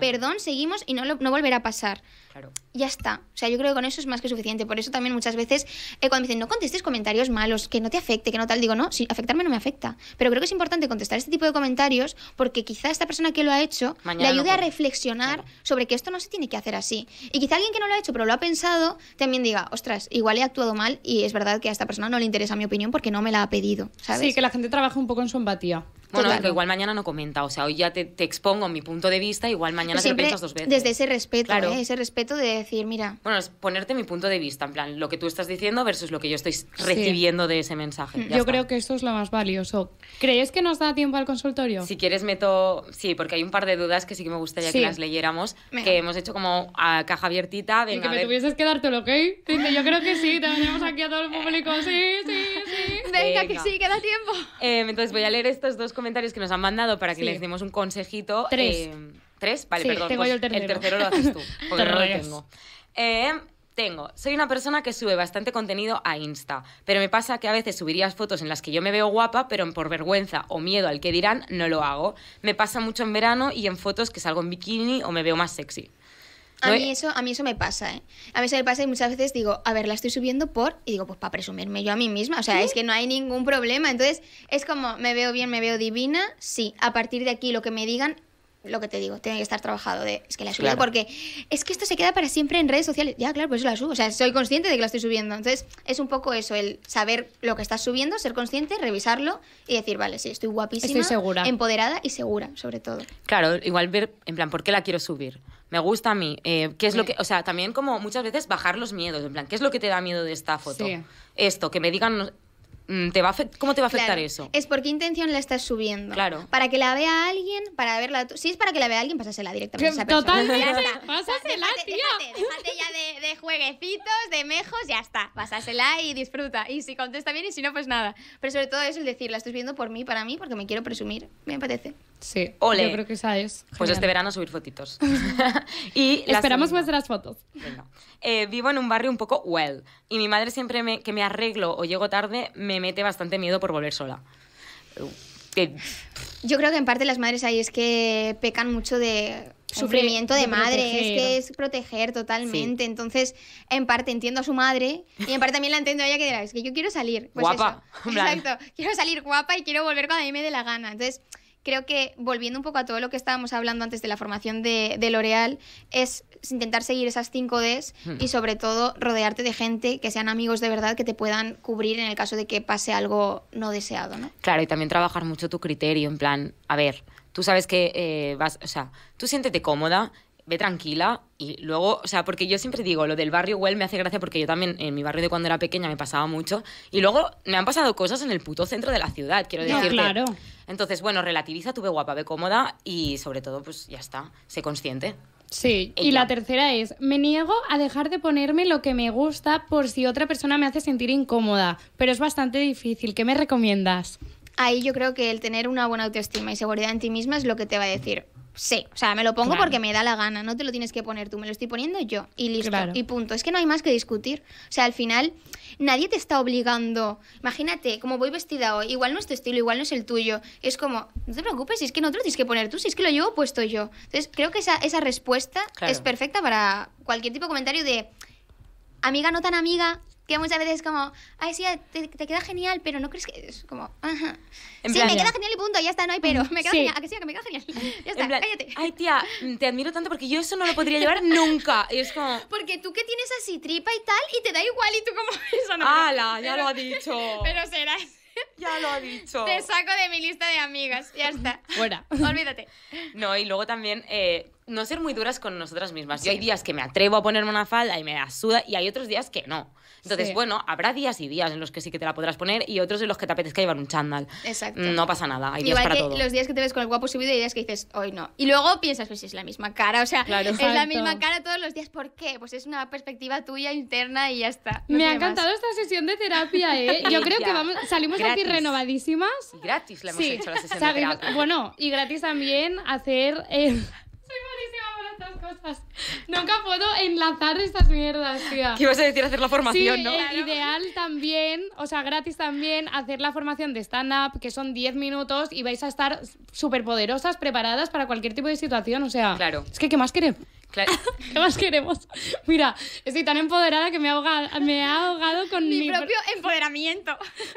perdón, seguimos y no, no volverá a pasar. Claro ya está. O sea, yo creo que con eso es más que suficiente. Por eso también muchas veces eh, cuando me dicen no contestes comentarios malos, que no te afecte, que no tal, digo no, si afectarme no me afecta. Pero creo que es importante contestar este tipo de comentarios porque quizá esta persona que lo ha hecho le ayude a reflexionar sobre que esto no se tiene que hacer así. Y quizá alguien que no lo ha hecho pero lo ha pensado también diga, ostras, igual he actuado mal y es verdad que a esta persona no le interesa mi opinión porque no me la ha pedido. ¿sabes? Sí, que la gente trabaja un poco en su empatía. Bueno, igual mañana no comenta, o sea, hoy ya te, expongo mi punto de vista, igual mañana pues te lo piensas dos veces. Desde ese respeto, ¿eh? ese respeto de decir, mira. Bueno, es ponerte mi punto de vista, en plan, lo que tú estás diciendo versus lo que yo estoy recibiendo de ese mensaje. Mm, yo creo que esto es lo más valioso. ¿Crees que nos da tiempo al consultorio? Si quieres, meto. Sí, porque hay un par de dudas que sí que me gustaría que las leyéramos, que hemos hecho como a caja abiertita. Venga, y que me tuvieses que ok. Yo creo que sí, tenemos aquí a todo el público, sí, sí. Venga, que sí, que tiempo. Em, entonces voy a leer estos dos comentarios que nos han mandado para que les demos un consejito. Tres. Em, ¿Tres? Vale, perdón. Tengo yo el tercero. El tercero lo haces tú, tengo. Em, tengo, soy una persona que sube bastante contenido a Insta, pero me pasa que a veces subirías fotos en las que yo me veo guapa, pero por vergüenza o miedo al que dirán, no lo hago. Me pasa mucho en verano y en fotos que salgo en bikini o me veo más sexy. A mí, eso, a mí eso me pasa, ¿eh? A mí eso me pasa y muchas veces digo, a ver, la estoy subiendo por... Y digo, pues para presumirme yo a mí misma. O sea, es que no hay ningún problema. Entonces, es como, me veo bien, me veo divina. Sí, a partir de aquí lo que me digan lo que te digo, tiene que estar trabajado de es que la subo porque es que esto se queda para siempre en redes sociales. Ya, claro, pues eso la subo. O sea, soy consciente de que la estoy subiendo. Entonces, es un poco eso, el saber lo que estás subiendo, ser consciente, revisarlo y decir, vale, sí, estoy guapísima, segura. empoderada y segura, sobre todo. Claro, igual ver, en plan, ¿por qué la quiero subir? me gusta a mí, eh, qué es lo que, o sea, también como muchas veces bajar los miedos, en plan, ¿qué es lo que te da miedo de esta foto? Esto, que me digan Mm, ¿Cómo te va a afectar eso? Es por qué intención la estás subiendo. Claro. Para que la vea alguien, para verla. Si es para que la vea alguien, pásasela directamente a esa Totalmente. Ya déjate, ya de, jueguecitos, de mejos, ya está. Pásasela y disfruta. Y si contesta bien y si no, pues nada. Pero sobre todo es el decir, la estás viendo por mí, para mí, porque me quiero presumir. Me apetece. Sí. Ole. Yo creo que esa es. Pues este verano subir fotitos. y Esperamos vuestras fotos. Venga. Eh, vivo en un barrio un poco well y mi madre siempre que me arreglo o llego tarde me mete bastante miedo por volver sola. Eh, yo creo que en parte las madres ahí es que pecan mucho de sufrimiento de, madre, es que es proteger totalmente. Entonces, en parte entiendo a su madre y en parte también la entiendo a ella que dirá, es que yo quiero salir. Pues guapa. Exacto, quiero salir guapa y quiero volver cuando a mí me dé la gana. Entonces, creo que volviendo un poco a todo lo que estábamos hablando antes de la formación de, de L'Oreal, es intentar seguir esas 5 Ds hmm. y sobre todo rodearte de gente que sean amigos de verdad que te puedan cubrir en el caso de que pase algo no deseado, Claro, y también trabajar mucho tu criterio, en plan, a ver, tú sabes que eh, vas, o sea, tú siéntete cómoda, ve tranquila y luego, o sea, porque yo siempre digo, lo del barrio Well me hace gracia porque yo también en mi barrio de cuando era pequeña me pasaba mucho y luego me han pasado cosas en el puto centro de la ciudad, quiero decir. claro. Entonces, bueno, relativiza, tu ve guapa, ve cómoda y sobre todo, pues ya está, sé consciente. Sí, y la tercera es, me niego a dejar de ponerme lo que me gusta por si otra persona me hace sentir incómoda, pero es bastante difícil. ¿Qué me recomiendas? Ahí yo creo que el tener una buena autoestima y seguridad en ti misma es lo que te va a decir, Sí, o sea, me lo pongo porque me da la gana, no te lo tienes que poner tú, me lo estoy poniendo yo y listo, y punto. Es que no hay más que discutir. O sea, al final nadie te está obligando. Imagínate, como voy vestida hoy, igual no es tu estilo, igual no es el tuyo. Es como, no te preocupes, si es que no te lo tienes que poner tú, si es que lo llevo puesto yo. Entonces, creo que esa, esa respuesta es perfecta para cualquier tipo de comentario de amiga no tan amiga, que muchas veces es como, ay, sí, te, te queda genial, pero no crees que es como, ajá. sí, me queda genial y punto, ya está, no hay pero. Me queda genial, a que sí, a que me queda genial. Ya está, cállate. Ay, tía, te admiro tanto porque yo eso no lo podría llevar nunca. Y es como. Porque tú que tienes así tripa y tal, y te da igual y tú como eso no. ¡Hala! Ya lo ha dicho. Pero serás. Ya lo ha dicho. Te saco de mi lista de amigas, ya está. Fuera. Olvídate. No, y luego también. Eh, no ser muy duras con nosotras mismas. y Yo hay días que me atrevo a ponerme una falda y me asuda y hay otros días que no. Entonces, bueno, habrá días y días en los que sí que te la podrás poner y otros en los que te apetezca llevar un chándal. Exacto. No pasa nada, hay días Igual que los días que te ves con el guapo subido y días que dices, hoy no. Y luego piensas, pues es la misma cara, o sea, es la misma cara todos los días. ¿Por qué? Pues es una perspectiva tuya interna y ya está. me ha encantado esta sesión de terapia, ¿eh? Yo creo que vamos, salimos aquí renovadísimas. Gratis la hemos hecho la sesión de terapia. Bueno, y gratis también hacer... Eh, soy malísima con estas cosas. Nunca puedo enlazar estas mierdas, tía. ¿Qué ibas a decir? Hacer la formación, sí, ¿no? Eh, ideal también, o sea, gratis también, hacer la formación de stand-up, que son 10 minutos y vais a estar súper poderosas, preparadas para cualquier tipo de situación, o sea. Claro. Es que, ¿qué más queremos? Claro. ¿Qué más queremos? Mira, estoy tan empoderada que me, ahoga, me ha ahogado con mi, mi propio empoderamiento.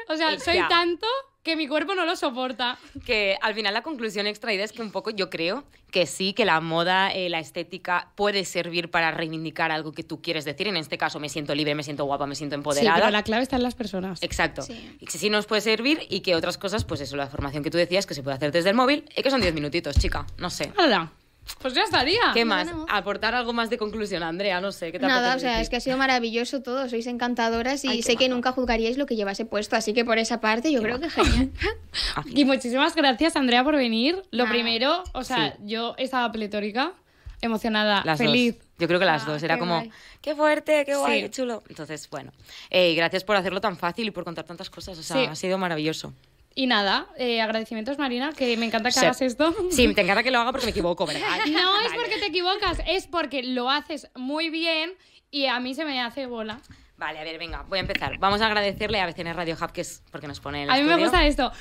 O sea, eh, soy tanto que mi cuerpo no lo soporta. Que al final la conclusión extraída es que un poco yo creo que sí, que la moda, eh, la estética puede servir para reivindicar algo que tú quieres decir. En este caso me siento libre, me siento guapa, me siento empoderada. Sí, pero la clave está en las personas. Exacto. Y que sí nos puede servir y que otras cosas, pues eso, la formación que tú decías que se puede hacer desde el móvil, es que son 10 minutitos, chica, no sé. Hola. Pues ya estaría. ¿Qué más? Aportar algo más de conclusión, Andrea, no sé. ¿qué te Nada, o sea, es que ha sido maravilloso todo, sois encantadoras y sé que nunca juzgaríais lo que llevase puesto, así que por esa parte yo creo que genial. Ah. y muchísimas gracias, Andrea, por venir. Lo primero, o sea, yo estaba pletórica, emocionada, feliz. Yo creo que las ah, dos, era como, qué fuerte, qué guay, qué chulo. Entonces, bueno, eh, gracias por hacerlo tan fácil y por contar tantas cosas, o sea, ha sido maravilloso. Y nada, eh, agradecimientos Marina, que me encanta que hagas esto. Sí, me encanta que lo haga porque me equivoco, ¿verdad? No es porque te equivocas, es porque lo haces muy bien y a mí se me hace bola. Vale, a ver, venga, voy a empezar. Vamos a agradecerle a BCN Radio Hub, que es porque nos pone el A mí me gusta esto.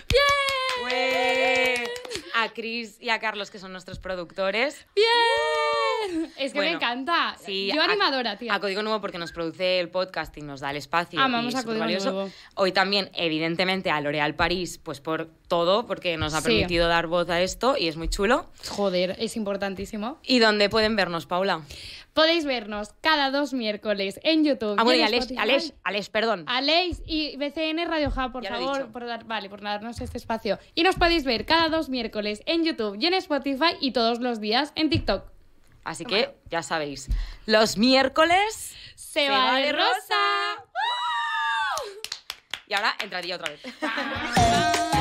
Pues, ¡Bien! A Chris y a Carlos, que son nuestros productores. ¡Bien! Es que me encanta. Yo animadora, tío. A Código Nuevo porque nos produce el podcast y nos da el espacio. Amamos ah, a Código Nuevo. Hoy también, evidentemente, a L'Oréal París, pues por todo, porque nos ha permitido dar voz a esto y es muy chulo. Joder, es importantísimo. ¿Y dónde pueden vernos, Paula? Podéis vernos cada dos miércoles en YouTube. Ah, bueno, y, Alex, perdón. Alex y BCN Radio por favor, por dar, vale, por darnos este espacio. Y nos podéis ver cada dos miércoles en YouTube y en Spotify y todos los días en TikTok. Así que ya sabéis, los miércoles se, va, de rosa. Y ahora entraría otra vez.